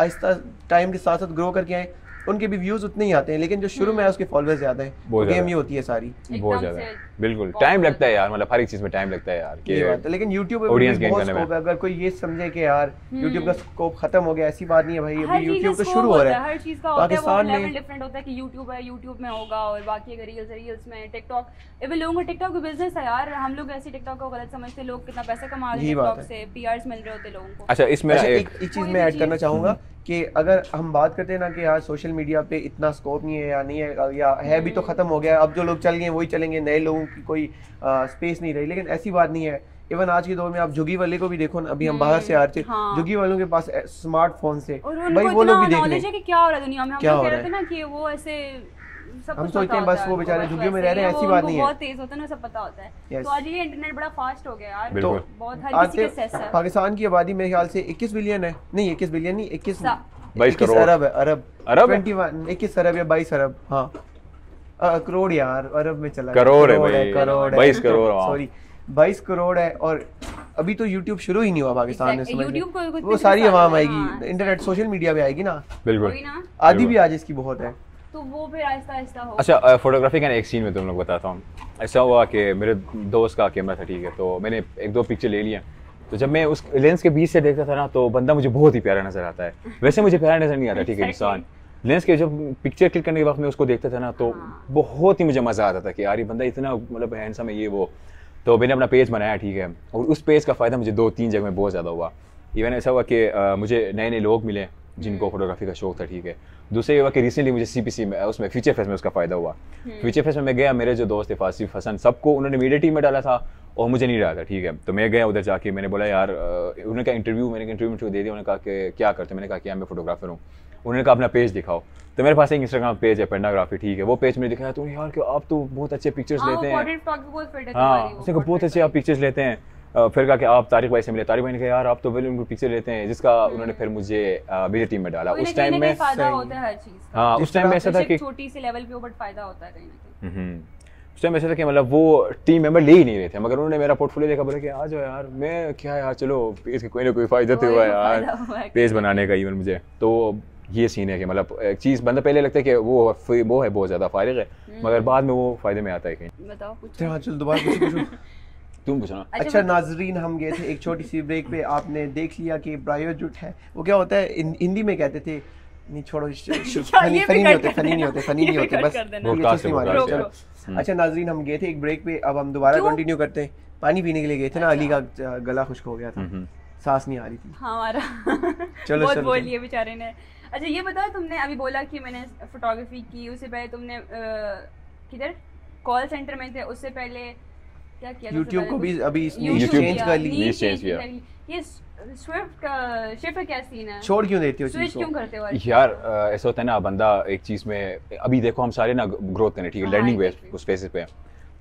आहिस्ता टाइम के साथ साथ ग्रो करके आए उनके भी व्यूज उतने ही आते हैं लेकिन जो शुरू में आए हम्म। उसके फॉलोअर्स ज्यादा है गेम ही होती है सारी बहुत ज्यादा बिल्कुल टाइम लगता है यार मतलब हर एक चीज में टाइम लगता है यार कि बात है लेकिन YouTube पे ऑडियंस गेन करने में अगर कोई ये समझे कि यार हम्म। YouTube का स्कोप खत्म हो गया ऐसी बात नहीं है भाई अभी YouTube तो शुरू हो रहा है हर चीज का पाकिस्तान में डिफरेंट होता है कि YouTube है YouTube में होगा और बाकी अगर रील्स रील्स में TikTok इवन लोगों का TikTok का बिजनेस है यार हम लोग ऐसे TikTok को गलत समझते लोग कितना पैसा कमा रहे हैं TikTok से PRs मिल रहे होते लोगों को अच्छा इसमें अच्छा, एक चीज मैं ऐड करना चाहूंगा कि अगर हम बात करते हैं ना कि यार सोशल मीडिया पे इतना स्कोप नहीं है या नहीं है या है भी तो खत्म हो गया अब जो लोग चल गए वही चलेंगे नए लोगों की कोई आ, स्पेस नहीं रही लेकिन ऐसी बात नहीं है इवन आज के दौर में आप जुगी वाले को भी देखो ना अभी हम बाहर से आ रहे थे हम्म, हाँ। जुगी वालों के पास स्मार्टफोन से भाई वो लोग भी देख रहे क्या हो रहा है दुनिया में क्या हो रहा है ना कि वो ऐसे हम सोचते हैं बस वो बेचारे झुग्गियों में रह रहे हैं ऐसी बात नहीं है बहुत तेज होता है ना सब पता होता है तो आज ये इंटरनेट बड़ा फास्ट हो गया यार तो बहुत हर किसी के है पाकिस्तान की आबादी मेरे ख्याल से 21 बिलियन है नहीं 21 बिलियन नहीं 21 बाईस अरब है अरब अरब 21 अरब या बाईस अरब हाँ करोड़ यार अरब में चला करोड़ है भाई करोड़ बाईस करोड़ सॉरी बाईस करोड़ है और अभी तो YouTube शुरू ही नहीं हुआ पाकिस्तान में समझ वो सारी आवाम आएगी इंटरनेट सोशल मीडिया पे आएगी ना बिल्कुल आदि भी आज इसकी बहुत है तो वो फिर आहिस्ता आहिस्ता हो अच्छा फोटोग्राफी का एक सीन में तुम लोग बताता हूँ ऐसा हुआ कि मेरे दोस्त का कैमरा था ठीक है तो मैंने एक दो पिक्चर ले लिया तो जब मैं उस लेंस के बीच से देखता था ना तो बंदा मुझे बहुत ही प्यारा नजर आता है वैसे मुझे प्यारा नजर नहीं आता ठीक है इंसान लेंस के जब पिक्चर क्लिक करने के वक्त मैं उसको देखता था ना तो हाँ। बहुत ही मुझे मज़ा आता था कि यार ये बंदा इतना मतलब हैंडसम है ये वो तो मैंने अपना पेज बनाया ठीक है और उस पेज का फ़ायदा मुझे दो तीन जगह में बहुत ज़्यादा हुआ इवन ऐसा हुआ कि मुझे नए नए लोग मिले जिनको फोटोग्राफी का शौक था ठीक है दूसरे ये हुआ कि रिसेंटली मुझे सी में उसमें फ्यूचर फेस में उसका फायदा हुआ फ्यूचर हम्म। फेस में मैं गया मेरे जो दोस्त थे फासिफ हसन सबको उन्होंने मीडिया टीम में डाला था और मुझे नहीं डाला था ठीक है तो मैं गया उधर जाके मैंने बोला यार उन्होंने कहा इंटरव्यू मैंने इंटरव्यू इंटरव्यू दे दिया उन्होंने कहा कि क्या करते मैंने कहा कि मैं फोटोग्राफर हूँ उन्होंने कहा अपना पेज दिखाओ तो मेरे पास एक इंस्टाग्राम पेज है पेंडाग्राफी ठीक है वो पेज मैंने दिखाया तो यार आप तो बहुत अच्छे पिक्चर्स हाँ, लेते हैं हाँ उसने बहुत अच्छे आप पिक्चर्स लेते हैं फिर कहा कि आप तारिक भाई से मिले तारिक भाई ने कहा यार आप तो विलियम को पीछे लेते हैं जिसका हम्म। उन्होंने फिर मुझे मेरी टीम में डाला उस टाइम में हाँ उस टाइम में ऐसा था कि छोटी से लेवल पे बट फायदा होता है कहीं ना हम्म। उस टाइम ऐसा था कि मतलब वो टीम मेंबर ले ही नहीं रहे थे मगर उन्होंने मेरा पोर्टफोलियो देखा बोला कि आ जाओ यार मैं क्या यार चलो इसके कोई ना कोई फ़ायदा तो हुआ यार पेज बनाने का इवन मुझे तो ये सीन है कि मतलब एक चीज़ बंदा पहले लगता है कि वो वो है बहुत ज़्यादा फारिग है हम्म। मगर बाद में वो फ़ायदे में आता है कहीं बताओ कुछ दोबारा तुम पूछना अच्छा अच्छा मतलब- नाजरीन हम गए थे एक छोटी सी ब्रेक पे आपने देख लिया कि ब्रायो जुट है वो क्या होता है हिंदी में कहते थे नहीं छोड़ो फनी फनी नहीं होते फनी नहीं होते फनी नहीं होते बस चलो हम्म। अच्छा नाजरीन हम गए थे एक ब्रेक पे अब हम दोबारा कंटिन्यू करते हैं पानी पीने के लिए गए थे ना अच्छा। अली का गला खुश्क हो गया था हम्म, हम्म। सांस नहीं आ रही थी हाँ, हमारा चलो बहुत बोल लिए बेचारे ने अच्छा ये बताओ तुमने अभी बोला कि मैंने फोटोग्राफी की उससे पहले तुमने किधर कॉल सेंटर में थे उससे पहले यूट्यूब को भी अभी यूट्यूब चेंज कर ली चेंज किया ये स्विफ्ट uh, का शिफ्ट क्या सीन है छोड़ क्यों देती हो चीज क्यों करते हो यार uh, ऐसा होता है ना बंदा एक चीज में अभी देखो हम सारे ना ग्रोथ करें ठीक है लर्निंग हाँ, वे हाँ, उस बेसिस पे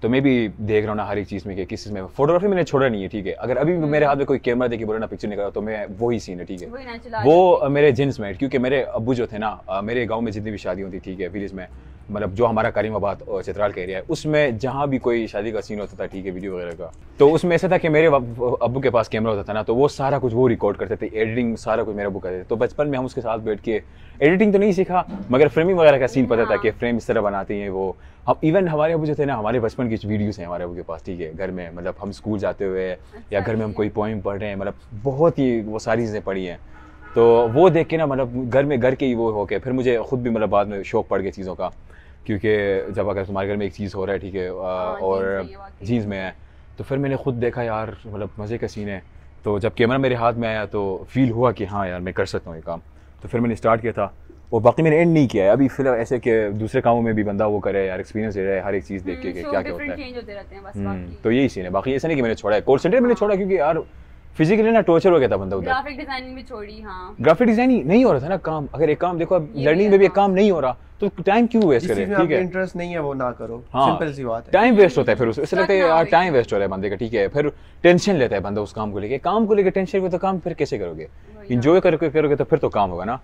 तो मैं भी देख रहा हूँ ना हर एक चीज़ में कि किस चीज़ में फोटोग्राफी मैंने छोड़ा नहीं है ठीक है अगर अभी भी हम्म। मेरे हाथ में कोई कैमरा देखे बोले ना पिक्चर निकाला तो मैं वही सीन है ठीक है वो मेरे जिन्स में क्योंकि मेरे अबू जो थे ना मेरे गांव में जितनी भी शादी होती ठीक है विलेज में मतलब जो हमारा करीमाबाद और चित्राल का एरिया है उसमें जहाँ भी कोई शादी का सीन होता था ठीक है वीडियो वगैरह का तो उसमें ऐसा था कि मेरे अबू के पास कैमरा होता था ना तो वो सारा कुछ वो रिकॉर्ड करते थे एडिटिंग सारा कुछ मेरे अबू करते थे तो बचपन में हम उसके साथ बैठ के एडिटिंग तो नहीं सीखा मगर फ्रेमिंग वगैरह का सीन पता था कि फ्रेम हाँ। इस तरह बनाते हैं वो हम इवन हमारे अबू जो थे ना हमारे बचपन की वीडियोज़ हैं हमारे अबू के पास ठीक है घर में मतलब हम स्कूल जाते हुए अच्छा, या घर में हम कोई पोइम पढ़ रहे हैं मतलब बहुत ही वो सारी चीज़ें पढ़ी हैं तो वो देख के ना मतलब घर में घर के ही वो हो के फिर मुझे खुद भी मतलब बाद में शौक पड़ गया चीज़ों का क्योंकि जब अगर तुम्हारे घर में एक चीज़ हो रहा है ठीक है हाँ, और जीन्स में है तो फिर मैंने खुद देखा यार मतलब मज़े का सीन है तो जब कैमरा मेरे हाथ में आया तो फील हुआ कि हाँ यार मैं कर सकता हूँ ये काम तो फिर मैंने स्टार्ट किया था और बाकी मैंने एंड नहीं किया है अभी फिलहाल ऐसे कि दूसरे कामों में भी बंदा वो करे यार एक्सपीरियंस दे रहा है हर एक चीज़ देख के हम्म, क्या क्या होता है हम्म, तो यही सीन है बाकी ऐसा नहीं कि मैंने छोड़ा है कॉल सेंटर मैंने छोड़ा क्योंकि यार फिजिकली ना टॉर्चर हो गया था बंदा उधर ग्राफिक डिजाइनिंग भी छोड़ी हां ग्राफिक डिजाइनिंग नहीं हो रहा था ना काम अगर एक काम देखो अब लर्निंग में भी एक काम नहीं हो रहा तो टाइम क्यों वेस्ट करें ठीक है इंटरेस्ट नहीं है वो ना करो सिंपल हाँ। सी बात है टाइम वेस्ट होता है फिर उससे लगता है यार टाइम वेस्ट हो रहा है बंदे का ठीक है फिर टेंशन लेता है बंदा उस काम को लेके काम को लेके टेंशन तो काम फिर कैसे करोगे इंजॉय करके करोगे तो फिर तो काम होगा ना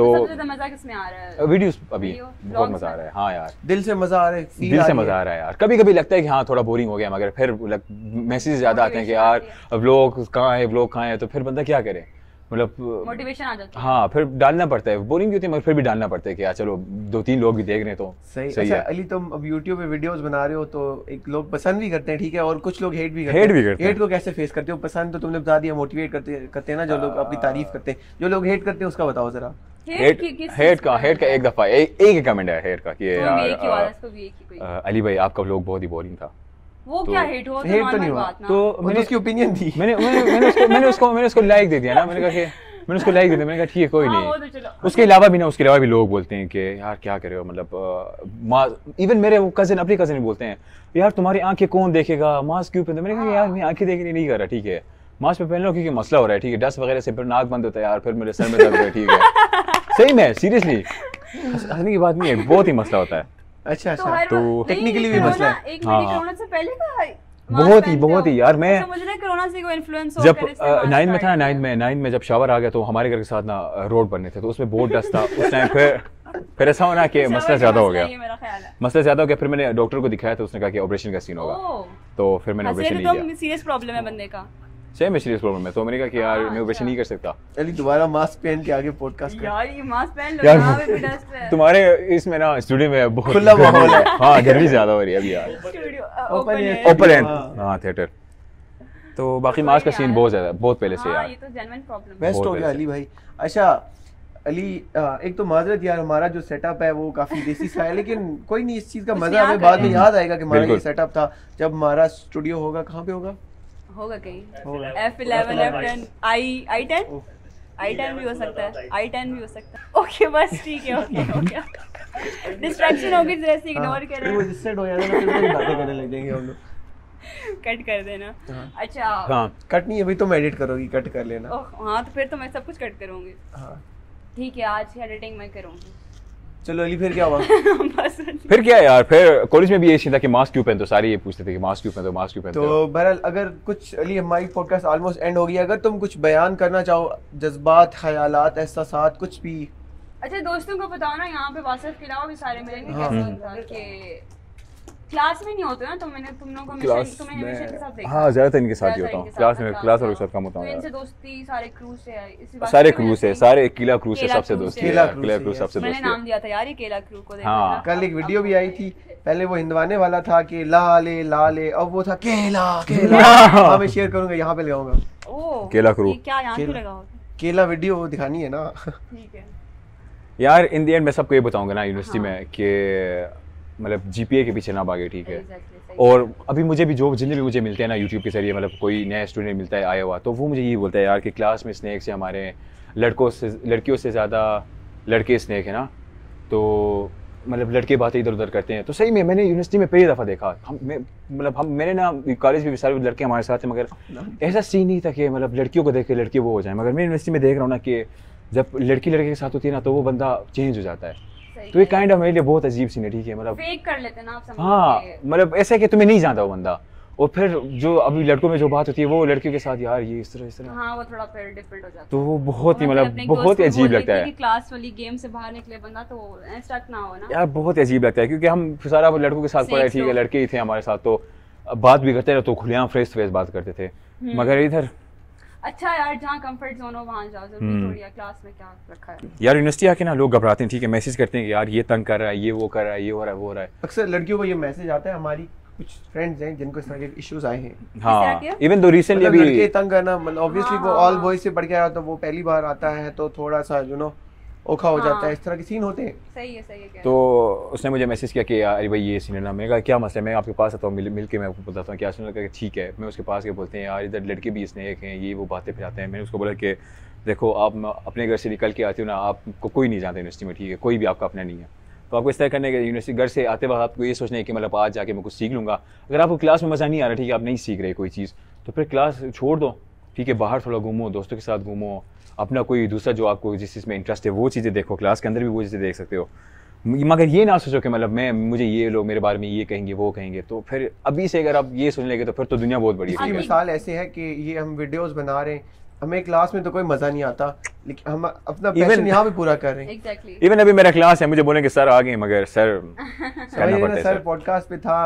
तो मजा किसमें आ रहा है अभी बहुत मजा आ रहा है हाँ यार दिल से मजा आ रहा है दिल से मजा आ रहा है यार कभी कभी लगता है कि हाँ थोड़ा बोरिंग हो गया मगर फिर मैसेज ज्यादा आते हैं कि यार अब लोग कहाँ है लोग कहाँ है तो फिर बंदा क्या करे मतलब मोटिवेशन आ जाता है हाँ फिर डालना पड़ता है बोरिंग भी होती है मगर फिर भी डालना पड़ता है कि यार चलो दो तीन लोग भी देख रहे हैं तो सही, सही अच्छा, है अली तुम अब यूट्यूब पे वीडियोस बना रहे हो तो एक लोग पसंद भी करते हैं ठीक है और कुछ लोग हेट भी करते हेट भी करते हेट को कैसे फेस करते हो पसंद तो तुमने बता दिया मोटिवेट करते करते हैं ना जो लोग अपनी तारीफ करते हैं जो लोग हेट करते हैं उसका बताओ जरा हेड का हेड का एक दफा एक ही कमेंट है हेड का कि अली भाई आपका लोग बहुत ही बोरिंग था वो तो क्या हेट हुआ तो उसके अलावा भी ना उसके अलावा भी लोग बोलते हैं कि यार क्या करे हो मतलब इवन मेरे वो कजन अपने कजन बोलते हैं यार तुम्हारी आंखें कौन देखेगा मास्क क्यों पहनते मैंने कहा यार आंखें देखने नहीं कर रहा ठीक है मास्क पे पहन लो क्योंकि मसला हो रहा है ठीक है डस्ट वगैरह से फिर नाक बंद होता है यार फिर मेरे सर में दर्द है ठीक है सही में सीरियसली हंसने की बात नहीं है बहुत ही मसला होता है अच्छा अच्छा तो टेक्निकली तो भी मसला है हाँ, हाँ। से पहले हाँ बहुत ही बहुत ही यार मैं अच्छा, जब नाइन्थ में था ना नाइन्थ में नाइन्थ में जब शावर आ गया तो हमारे घर के साथ ना रोड बनने थे तो उसमें बहुत डस्ट था उस टाइम फिर फिर ऐसा होना कि अच्छा, मसला ज्यादा हो गया मसला ज्यादा हो गया फिर मैंने डॉक्टर को दिखाया तो उसने कहा कि ऑपरेशन का सीन होगा तो फिर मैंने ऑपरेशन लिया सीरियस प्रॉब्लम है बंदे का सेम है सीरियस प्रॉब्लम है तो मैंने कहा कि यार हाँ, मैं वैसे अच्छा। नहीं कर सकता अली दोबारा मास्क पहन के आगे पॉडकास्ट कर यार ये मास्क पहन लो यार पे तुम्हारे इसमें ना स्टूडियो में बहुत खुला माहौल है हां गर्मी ज्यादा हो रही है अभी यार स्टूडियो ओपन है ओपन है हां थिएटर तो बाकी मास्क का सीन बहुत ज्यादा बहुत पहले से हाँ, यार ये तो जेन्युइन प्रॉब्लम है बेस्ट हो गया अली भाई अच्छा अली एक तो माजरत यार हमारा जो सेटअप है वो काफ़ी देसी सा है लेकिन कोई नहीं इस चीज़ का मज़ा हमें बाद में याद आएगा कि हमारा ये सेटअप था जब हमारा स्टूडियो होगा कहाँ पे होगा होगा कहीं F eleven F ten I I ten I ten भी हो सकता है आई टेन भी हो सकता है ओके बस ठीक है ओके हो गया डिस्ट्रैक्शन होगी जैसे इग्नोर कर रहे हैं वो सेट हो जाएगा ना फिर तो बातें करने लग जाएंगे हम लोग कट कर देना हाँ। अच्छा हाँ कट नहीं अभी तो मैं एडिट करोगी कट कर लेना ओह हाँ तो फिर तो मैं सब कुछ कट करूंगी हाँ ठीक है आज की एडिटिंग मैं करूंगी चलो अली फिर क्या हुआ फिर क्या यार फिर कॉलेज में भी यही था कि मास्क क्यों पहनते हो सारे ये पूछते थे कि मास्क क्यों पहनते हो मास्क क्यों पहनते तो हो तो बहरहाल अगर कुछ अली हमारी पॉडकास्ट ऑलमोस्ट एंड हो गई अगर तुम कुछ बयान करना चाहो जज्बात ख्यालात एहसास कुछ भी अच्छा दोस्तों को बताओ ना यहाँ पे वासिफ के अलावा भी सारे मिलेंगे हाँ। कि क्लास में नहीं होते ना तो मैंने तुम लोगों को क्लास में हाँ ज़्यादातर इनके साथ ही होता हूँ क्लास में क्लास और साथ कम होता तो हूँ इनसे दोस्ती सारे क्रूज से तो है सारे क्रूज से सारे किला क्रूज से सबसे दोस्त क्रूज सबसे दोस्ती मैंने नाम दिया था यार ये किला क्रू को हाँ कल एक वीडियो भी आई थी पहले वो हिंदवाने वाला था कि लाले लाले अब वो था केला केला हाँ।, हाँ मैं शेयर करूंगा यहाँ पे लगाऊंगा केला क्रू क्या यहाँ क्यों लगा केला वीडियो दिखानी है ना ठीक है यार इन दी एंड मैं सबको ये बताऊंगा ना यूनिवर्सिटी हाँ। में कि मतलब जी के पीछे ना भागे ठीक है और अभी मुझे भी जो जितने भी मुझे मिलते हैं ना यूट्यूब के जरिए मतलब कोई नया स्टूडेंट मिलता है आया हुआ तो वो मुझे यही बोलता है यार कि क्लास में स्नैक्स है हमारे लड़कों से लड़कियों से ज़्यादा लड़के स्नैक है ना तो मतलब लड़के बातें इधर उधर करते हैं तो सही में मैंने यूनिवर्सिटी में पहली दफ़ा देखा हम मतलब हम मैंने ना कॉलेज में सारे लड़के हमारे साथ हैं मगर ऐसा सीन नहीं था कि मतलब लड़कियों को देख के लड़के वो हो जाए मगर मैं यूनिवर्सिटी में देख रहा हूँ ना कि जब लड़की लड़के के साथ होती है ना तो वो बंदा चेंज हो जाता है तो ये काइंड ऑफ मेरे लिए बहुत अजीब सीन है ठीक है मतलब फेक कर लेते ना आप समझ हाँ मतलब ऐसा है कि तुम्हें नहीं जानता वो बंदा और फिर जो अभी लड़कों में जो बात होती है वो लड़कियों के साथ यार ये इस तरह इस तरह हाँ, वो थोड़ा फिर डिफरेंट हो जाता तो है तो वो बहुत ही मतलब बहुत ही अजीब लगता है क्लास वाली गेम से बाहर निकले बंदा तो स्टक ना हो ना यार बहुत ही अजीब लगता है क्योंकि हम सारा लड़कों के साथ पढ़े ठीक है लड़के ही थे हमारे साथ तो बात भी करते रहे तो खुलेआम फेस टू फेस बात करते थे हम्म। मगर इधर अच्छा यार जहाँ कंफर्ट जोन हो वहाँ जाओ जरूरी हम्म। थोड़ी है क्लास में क्या रखा है यार यूनिवर्सिटी आके ना लोग घबराते हैं ठीक है मैसेज करते हैं यार ये तंग कर रहा है ये वो कर रहा है ये हो रहा है वो हो रहा है अक्सर लड़कियों को ये मैसेज आता है हमारी कुछ फ्रेंड्स हैं जिनको इस तरह के इश्यूज आए हैं हाँ इवन दो रिसेंटली लड़के तंग करना मतलब ऑब्वियसली वो ऑल हाँ। बॉयज से बढ़ गया तो वो पहली बार आता है तो थोड़ा सा यू नो औखा हो हाँ। जाता है हाँ। इस तरह के सीन होते हैं सही है सही है तो उसने मुझे मैसेज किया कि अरे भाई ये सीन है ना मैंने कहा क्या मसला है मैं आपके पास आता हूँ मिल मिल के मैं आपको बताता हूँ क्या सीन लगा ठीक है मैं उसके पास के बोलते हैं यार इधर लड़के भी एक हैं ये वो बातें फैलाते हैं मैंने उसको बोला कि देखो आप अपने घर से निकल के आते हो ना आपको कोई नहीं जानता यूनिवर्सिटी में ठीक है कोई भी आपका अपना नहीं है तो आपको इस तरह करने के यूनिवर्सिटी घर से आते वक्त आपको ये सोचना है कि मतलब आज जाके मैं कुछ सीख लूँगा अगर आपको क्लास में मज़ा नहीं आ रहा ठीक है आप नहीं सीख रहे कोई चीज़ तो फिर क्लास छोड़ दो ठीक है बाहर थोड़ा घूमो दोस्तों के साथ घूमो अपना कोई दूसरा जो आपको जिस चीज़ में इंटरेस्ट है वो चीज़ें देखो क्लास के अंदर भी वो चीज़ें देख सकते हो मगर ये ना सोचो कि मतलब मैं मुझे ये लोग मेरे बारे में ये कहेंगे वो कहेंगे तो फिर अभी से अगर आप ये सुन लेंगे तो फिर तो दुनिया बहुत बड़ी है मिसाल ऐसे है कि ये हम वीडियोज बना रहे हैं हमें क्लास में तो कोई मजा नहीं आता लेकिन हम अपना पैशन यहाँ भी पूरा कर रहे हैं इवन exactly. अभी मेरा क्लास है मुझे बोलेंगे सर आ गए मगर सर सर पॉडकास्ट पे था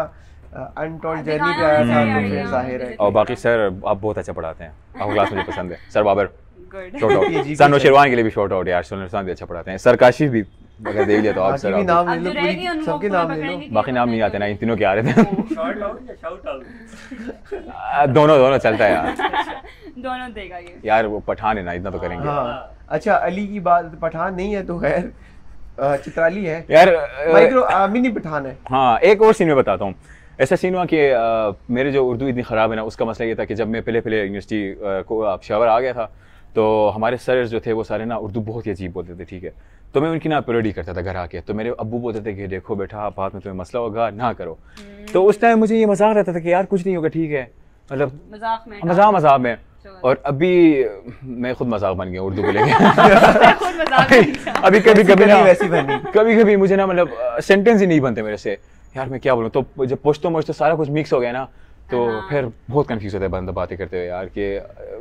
अनटोल्ड जर्नी पे आया था तो जाहिर है और बाकी सर आप बहुत अच्छा पढ़ाते हैं आपको क्लास मुझे पसंद है सर बाबर सर शेरवान के लिए भी शॉर्ट आउट यार शेरवान भी अच्छा पढ़ाते हैं सर काशिफ भी अगर देख लिया तो आप सर नाम ले लो तो सबके नाम ले लो बाकी नाम नहीं आते ना इन तीनों के आ रहे थे oh, दोनों दोनों चलता है यार दोनों देगा ये यार वो पठान है ना इतना तो हाँ। करेंगे अच्छा अली की बात पठान नहीं है तो खैर चित्राली है यार माइक्रो आमिनी पठान है हाँ एक और सीन में बताता हूँ ऐसा सीन हुआ कि मेरे जो उर्दू इतनी ख़राब है ना उसका मसला ये था कि जब मैं पहले पहले यूनिवर्सिटी को आप शावर आ गया था तो हमारे सर जो थे वो सारे ना उर्दू बहुत ही अजीब बोलते थे ठीक है तो मैं उनकी ना पेरोडी करता था घर आके तो मेरे अबू बोलते थे कि देखो बेटा आप हाथ में तुम्हें मसला होगा ना करो हम्म। तो उस टाइम मुझे ये मजाक रहता था कि यार कुछ नहीं होगा ठीक है मतलब मजाक हाँ। मजाक में और अभी मैं खुद मजाक बन गया उर्दू को अभी कभी कभी ना कभी कभी मुझे ना मतलब सेंटेंस ही नहीं बनते मेरे से यार मैं क्या बोलूँ तो जब पूछता तो हूँ तो सारा कुछ मिक्स हो गया ना तो हाँ। फिर बहुत कन्फ्यूज होता है बंदा बातें करते हुए यार कि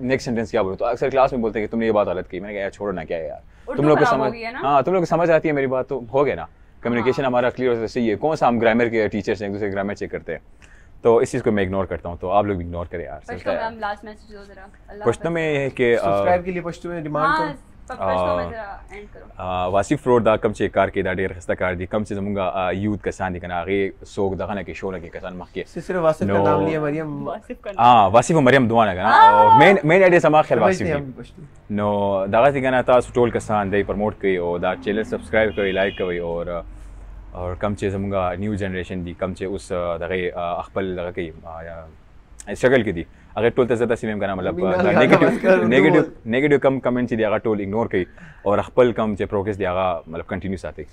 नेक्स्ट uh, सेंटेंस क्या बोलूँ तो अक्सर क्लास में बोलते हैं कि तुमने ये बात गलत की मैंने कहा यार छोड़ो ना क्या है यार तुम लोग को समझ हाँ तुम लोग को समझ आती है मेरी बात तो हो गया ना कम्युनिकेशन हाँ। हमारा क्लियर होता है सही है कौन सा हम ग्रामर के टीचर्स हैं एक दूसरे ग्रामर चेक करते हैं तो इस चीज़ को मैं इग्नोर करता हूँ तो आप लोग भी इग्नोर करें यार पश्तो में ये है कि सब्सक्राइब uh, के लिए पश्तो में डिमांड واسف روډ دا کم چې کار کې دا ډیر خسته کار دی کم چې زمونږ یوت کسان دي کنه هغه څوک دغه نه کې شو لګي کسان مخ کې صرف واسف کا نام لیے مریم واسف کا ها واسف مریم دوه نه کنه مین مین اډیا سما خل واسف نو دغه څنګه تاسو ټول کسان دی پروموټ کوي او دا چینل سبسکرایب کوي لایک کوي او اور کم چې زمونږ نیو جنریشن دی کم چې اوس دغه خپل دغه کې سټرګل کې دي अगर टोल तो ज़्यादा सीमेम करना मतलब नेगेटिव नेगेटिव नेगेटिव कम कमेंट्स दिया टोल इग्नोर की और अखपल कम जो प्रोग्रेस दिया मतलब कंटिन्यू साथे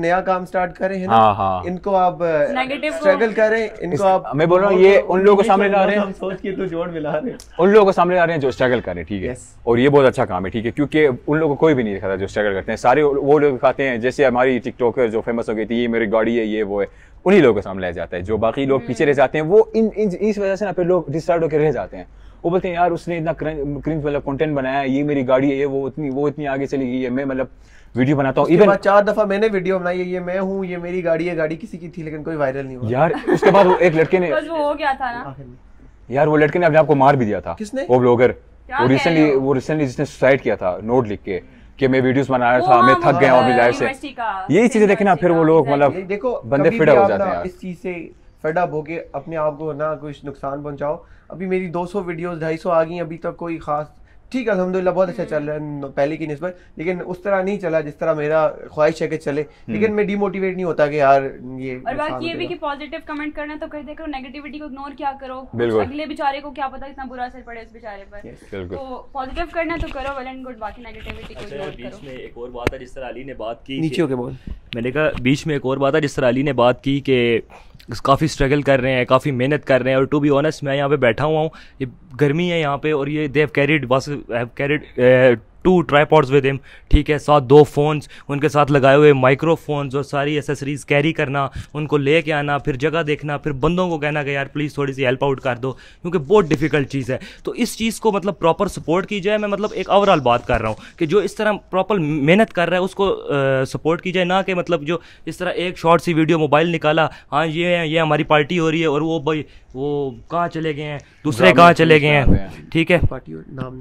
नया काम स्टार्ट कर हाँ, हाँ। इनको आप स्ट्रगल इनको आप मैं बोल रहा ये उन लोगों को सामने ला रहे हैं सोच के तो जोड़ मिला रहे हैं उन लोगों को सामने ला रहे हैं जो स्ट्रगल कर रहे हैं ठीक है और ये बहुत अच्छा काम है ठीक है क्योंकि उन लोगों को कोई भी नहीं दिखाता जो स्ट्रगल करते हैं सारे वो लोग दिखाते हैं जैसे हमारी टिकटॉकर जो फेमस हो गई थी ये मेरी गाड़ी है ये वो है उन्हीं लोगों के सामने लाया जाता है जो बाकी लोग हम्म। पीछे रह जाते जाते हैं वो इन इन इस वजह से ना फिर लोग डिस्टर्ब होकर रह जाते हैं वो बोलते हैं यार उसने इतना क्रिंज मतलब कंटेंट बनाया ये मेरी गाड़ी है ये वो इतनी वो इतनी आगे चली गई है मैं मतलब वीडियो बनाता हूँ इवन चार दफा मैंने वीडियो बनाई है ये मैं हूँ ये मेरी गाड़ी है गाड़ी किसी की थी लेकिन कोई वायरल नहीं हुआ यार उसके बाद एक लड़के ने हो गया था ना यार वो लड़के ने अपने आप को मार भी दिया था किसने वो ब्लॉगर वो रिसेंटली वो रिसेंटली जिसने सुसाइड किया था नोट लिख के कि मैं वीडियोस बना रहा था मैं हाँ, थक गया अपनी लाइफ से यही चीजें देखना फिर वो लोग मतलब देखो बंदे फिट हो जाते हैं इस चीज से फेडअप होके अपने आप को ना कुछ नुकसान पहुंचाओ अभी मेरी 200 वीडियोस 250 आ गई अभी तक कोई खास ठीक है अलहमदिल्ला बहुत अच्छा चल रहा है पहले की नस्बत लेकिन उस तरह नहीं चला जिस तरह मेरा ख्वाहिश है कि चले हम्म। लेकिन मैं डिमोटिवेट नहीं होता कि यार ये और बात ये भी कि पॉजिटिव कमेंट करना तो कहते करो नेगेटिविटी को इग्नोर क्या करो अगले बेचारे को क्या पता इतना बुरा असर पड़े इस बेचारे पर तो पॉजिटिव करना तो करो वेल एंड गुड बाकी नेगेटिविटी को इग्नोर अच्छा, करो बीच में एक और बात है जिस तरह अली ने बात की नीचे होके बोल मैंने कहा बीच में एक और बात है जिस तरह अली ने बात की कि काफ़ी स्ट्रगल कर रहे हैं काफ़ी मेहनत कर रहे हैं और टू बी ऑनेस्ट मैं यहाँ पे बैठा हुआ हूँ ये गर्मी है यहाँ पे और ये देव कैरिड बस have carried two tripods with him ठीक है साथ दो फ़ोन्स उनके साथ लगाए हुए माइक्रोफोन्स और सारी एसेसरीज़ कैरी करना उनको ले के आना फिर जगह देखना फिर बंदों को कहना कि यार प्लीज़ थोड़ी सी हेल्प आउट कर दो क्योंकि बहुत डिफिकल्ट चीज़ है तो इस चीज़ को मतलब प्रॉपर सपोर्ट की जाए मैं मतलब एक ओवरऑल बात कर रहा हूँ कि जो इस तरह प्रॉपर मेहनत कर रहा है उसको सपोर्ट की जाए ना कि मतलब जो इस तरह एक शॉर्ट सी वीडियो मोबाइल निकाला हाँ ये है ये हमारी पार्टी हो रही है और वो भाई वो कहाँ चले गए हैं दूसरे कहाँ चले गए हैं ठीक है नाम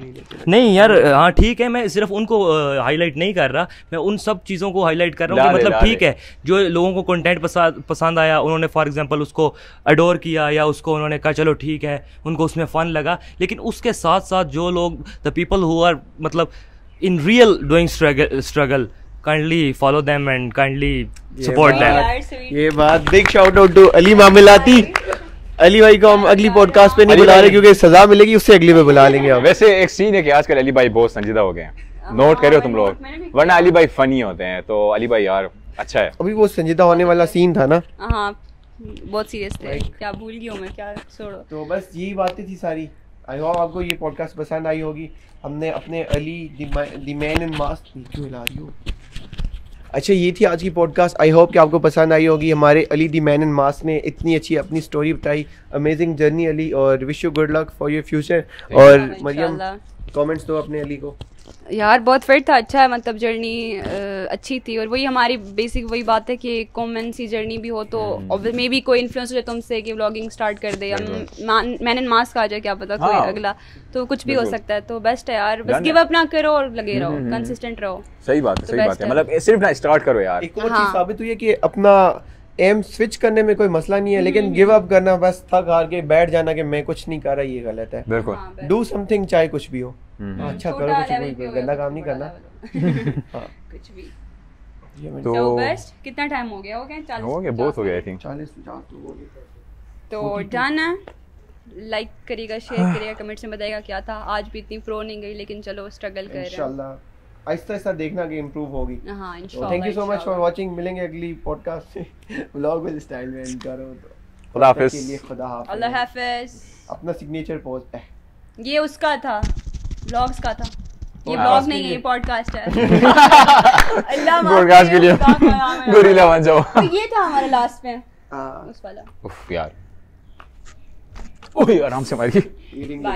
नहीं यार हाँ ठीक है मैं सिर्फ उनको हाईलाइट नहीं कर रहा मैं उन सब चीज़ों को हाईलाइट कर रहा हूँ मतलब ठीक है जो लोगों को कंटेंट पसंद आया उन्होंने फॉर एग्जाम्पल उसको अडोर किया या उसको उन्होंने कहा चलो ठीक है उनको उसमें फ़न लगा लेकिन उसके साथ साथ जो लोग द पीपल हु आर मतलब in real doing struggle kindly follow them and kindly support them. ये बात big shout out to Ali Mamilati. Ali भाई को हम अगली पॉडकास्ट पे नहीं बुला रहे क्योंकि सजा मिलेगी उससे अगली में बुला लेंगे हम वैसे एक सीन है कि आजकल अली भाई बहुत संजीदा हो गए हैं नोट करो तुम लोग वरना अली भाई फनी होते हैं तो अली भाई यार अच्छा है अभी वो संजीदा होने वाला सीन था ना हाँ, बहुत सीरियस थे क्या भूल गई हूँ मैं क्या छोड़ो तो बस यही बातें थी सारी आई होप आपको ये पॉडकास्ट पसंद आई होगी हमने अपने Ali the man in mask की जो हिला रही हो अच्छा ये थी आज की पॉडकास्ट आई होप कि आपको पसंद आई होगी हमारे Ali the man in mask ने इतनी अच्छी अपनी स्टोरी बताई अमेजिंग जर्नी अली और wish you good luck for your future और मरियम कमेंट्स दो अपने अली को यार बहुत फिट था अच्छा है मतलब जर्नी आ, अच्छी थी और वही हमारी बेसिक वही बात है कि कॉमन सी जर्नी भी हो तो मे हम्म। बी कोई इन्फ्लुएंस हो जाए तुमसे कि व्लॉगिंग स्टार्ट कर दे या मैन मास्क आ जाए क्या पता हाँ। कोई अगला तो कुछ भी हो सकता है तो बेस्ट है यार बस गिव अप ना करो और लगे हम्म, रहो कंसिस्टेंट हम्म, रहो सही बात है तो सही बात है मतलब सिर्फ ना स्टार्ट करो यार एक और चीज हाँ। साबित हुई है कि अपना एम स्विच करने में कोई मसला नहीं है लेकिन हम्म। गिव अप करना बस थक हार के बैठ जाना कि मैं कुछ नहीं कर रहा ये गलत है बिल्कुल डू हाँ, समथिंग चाहे कुछ भी हो हम्म। हाँ, अच्छा करो कुछ भी गंदा काम नहीं करना हाँ। कुछ भी तो कितना टाइम हो गया हो गया हो गया बहुत हो गया आई थिंक 40 50 हो गया तो डन लाइक करिएगा शेयर करिएगा कमेंट्स में बताइएगा क्या था आज भी इतनी फ्रो नहीं गई लेकिन चलो स्ट्रगल कर रहे हैं इंशाल्लाह आहिस्ता आहिस्ता देखना कि इम्प्रूव होगी thank you so much for watching मिलेंगे अगली पॉडकास्ट से ब्लॉग विद स्टाइल में एंड करो तो खुदा हाफिज के लिए खुदा हाफिज अपना सिग्नेचर पोज है ये उसका था ब्लॉग्स का था ये ब्लॉग नहीं है ये पॉडकास्ट है अल्लाह पॉडकास्ट के लिए गोरिल्ला बन जाओ ये था हमारा लास्ट में हां उस वाला उफ यार ओए आराम से मारिए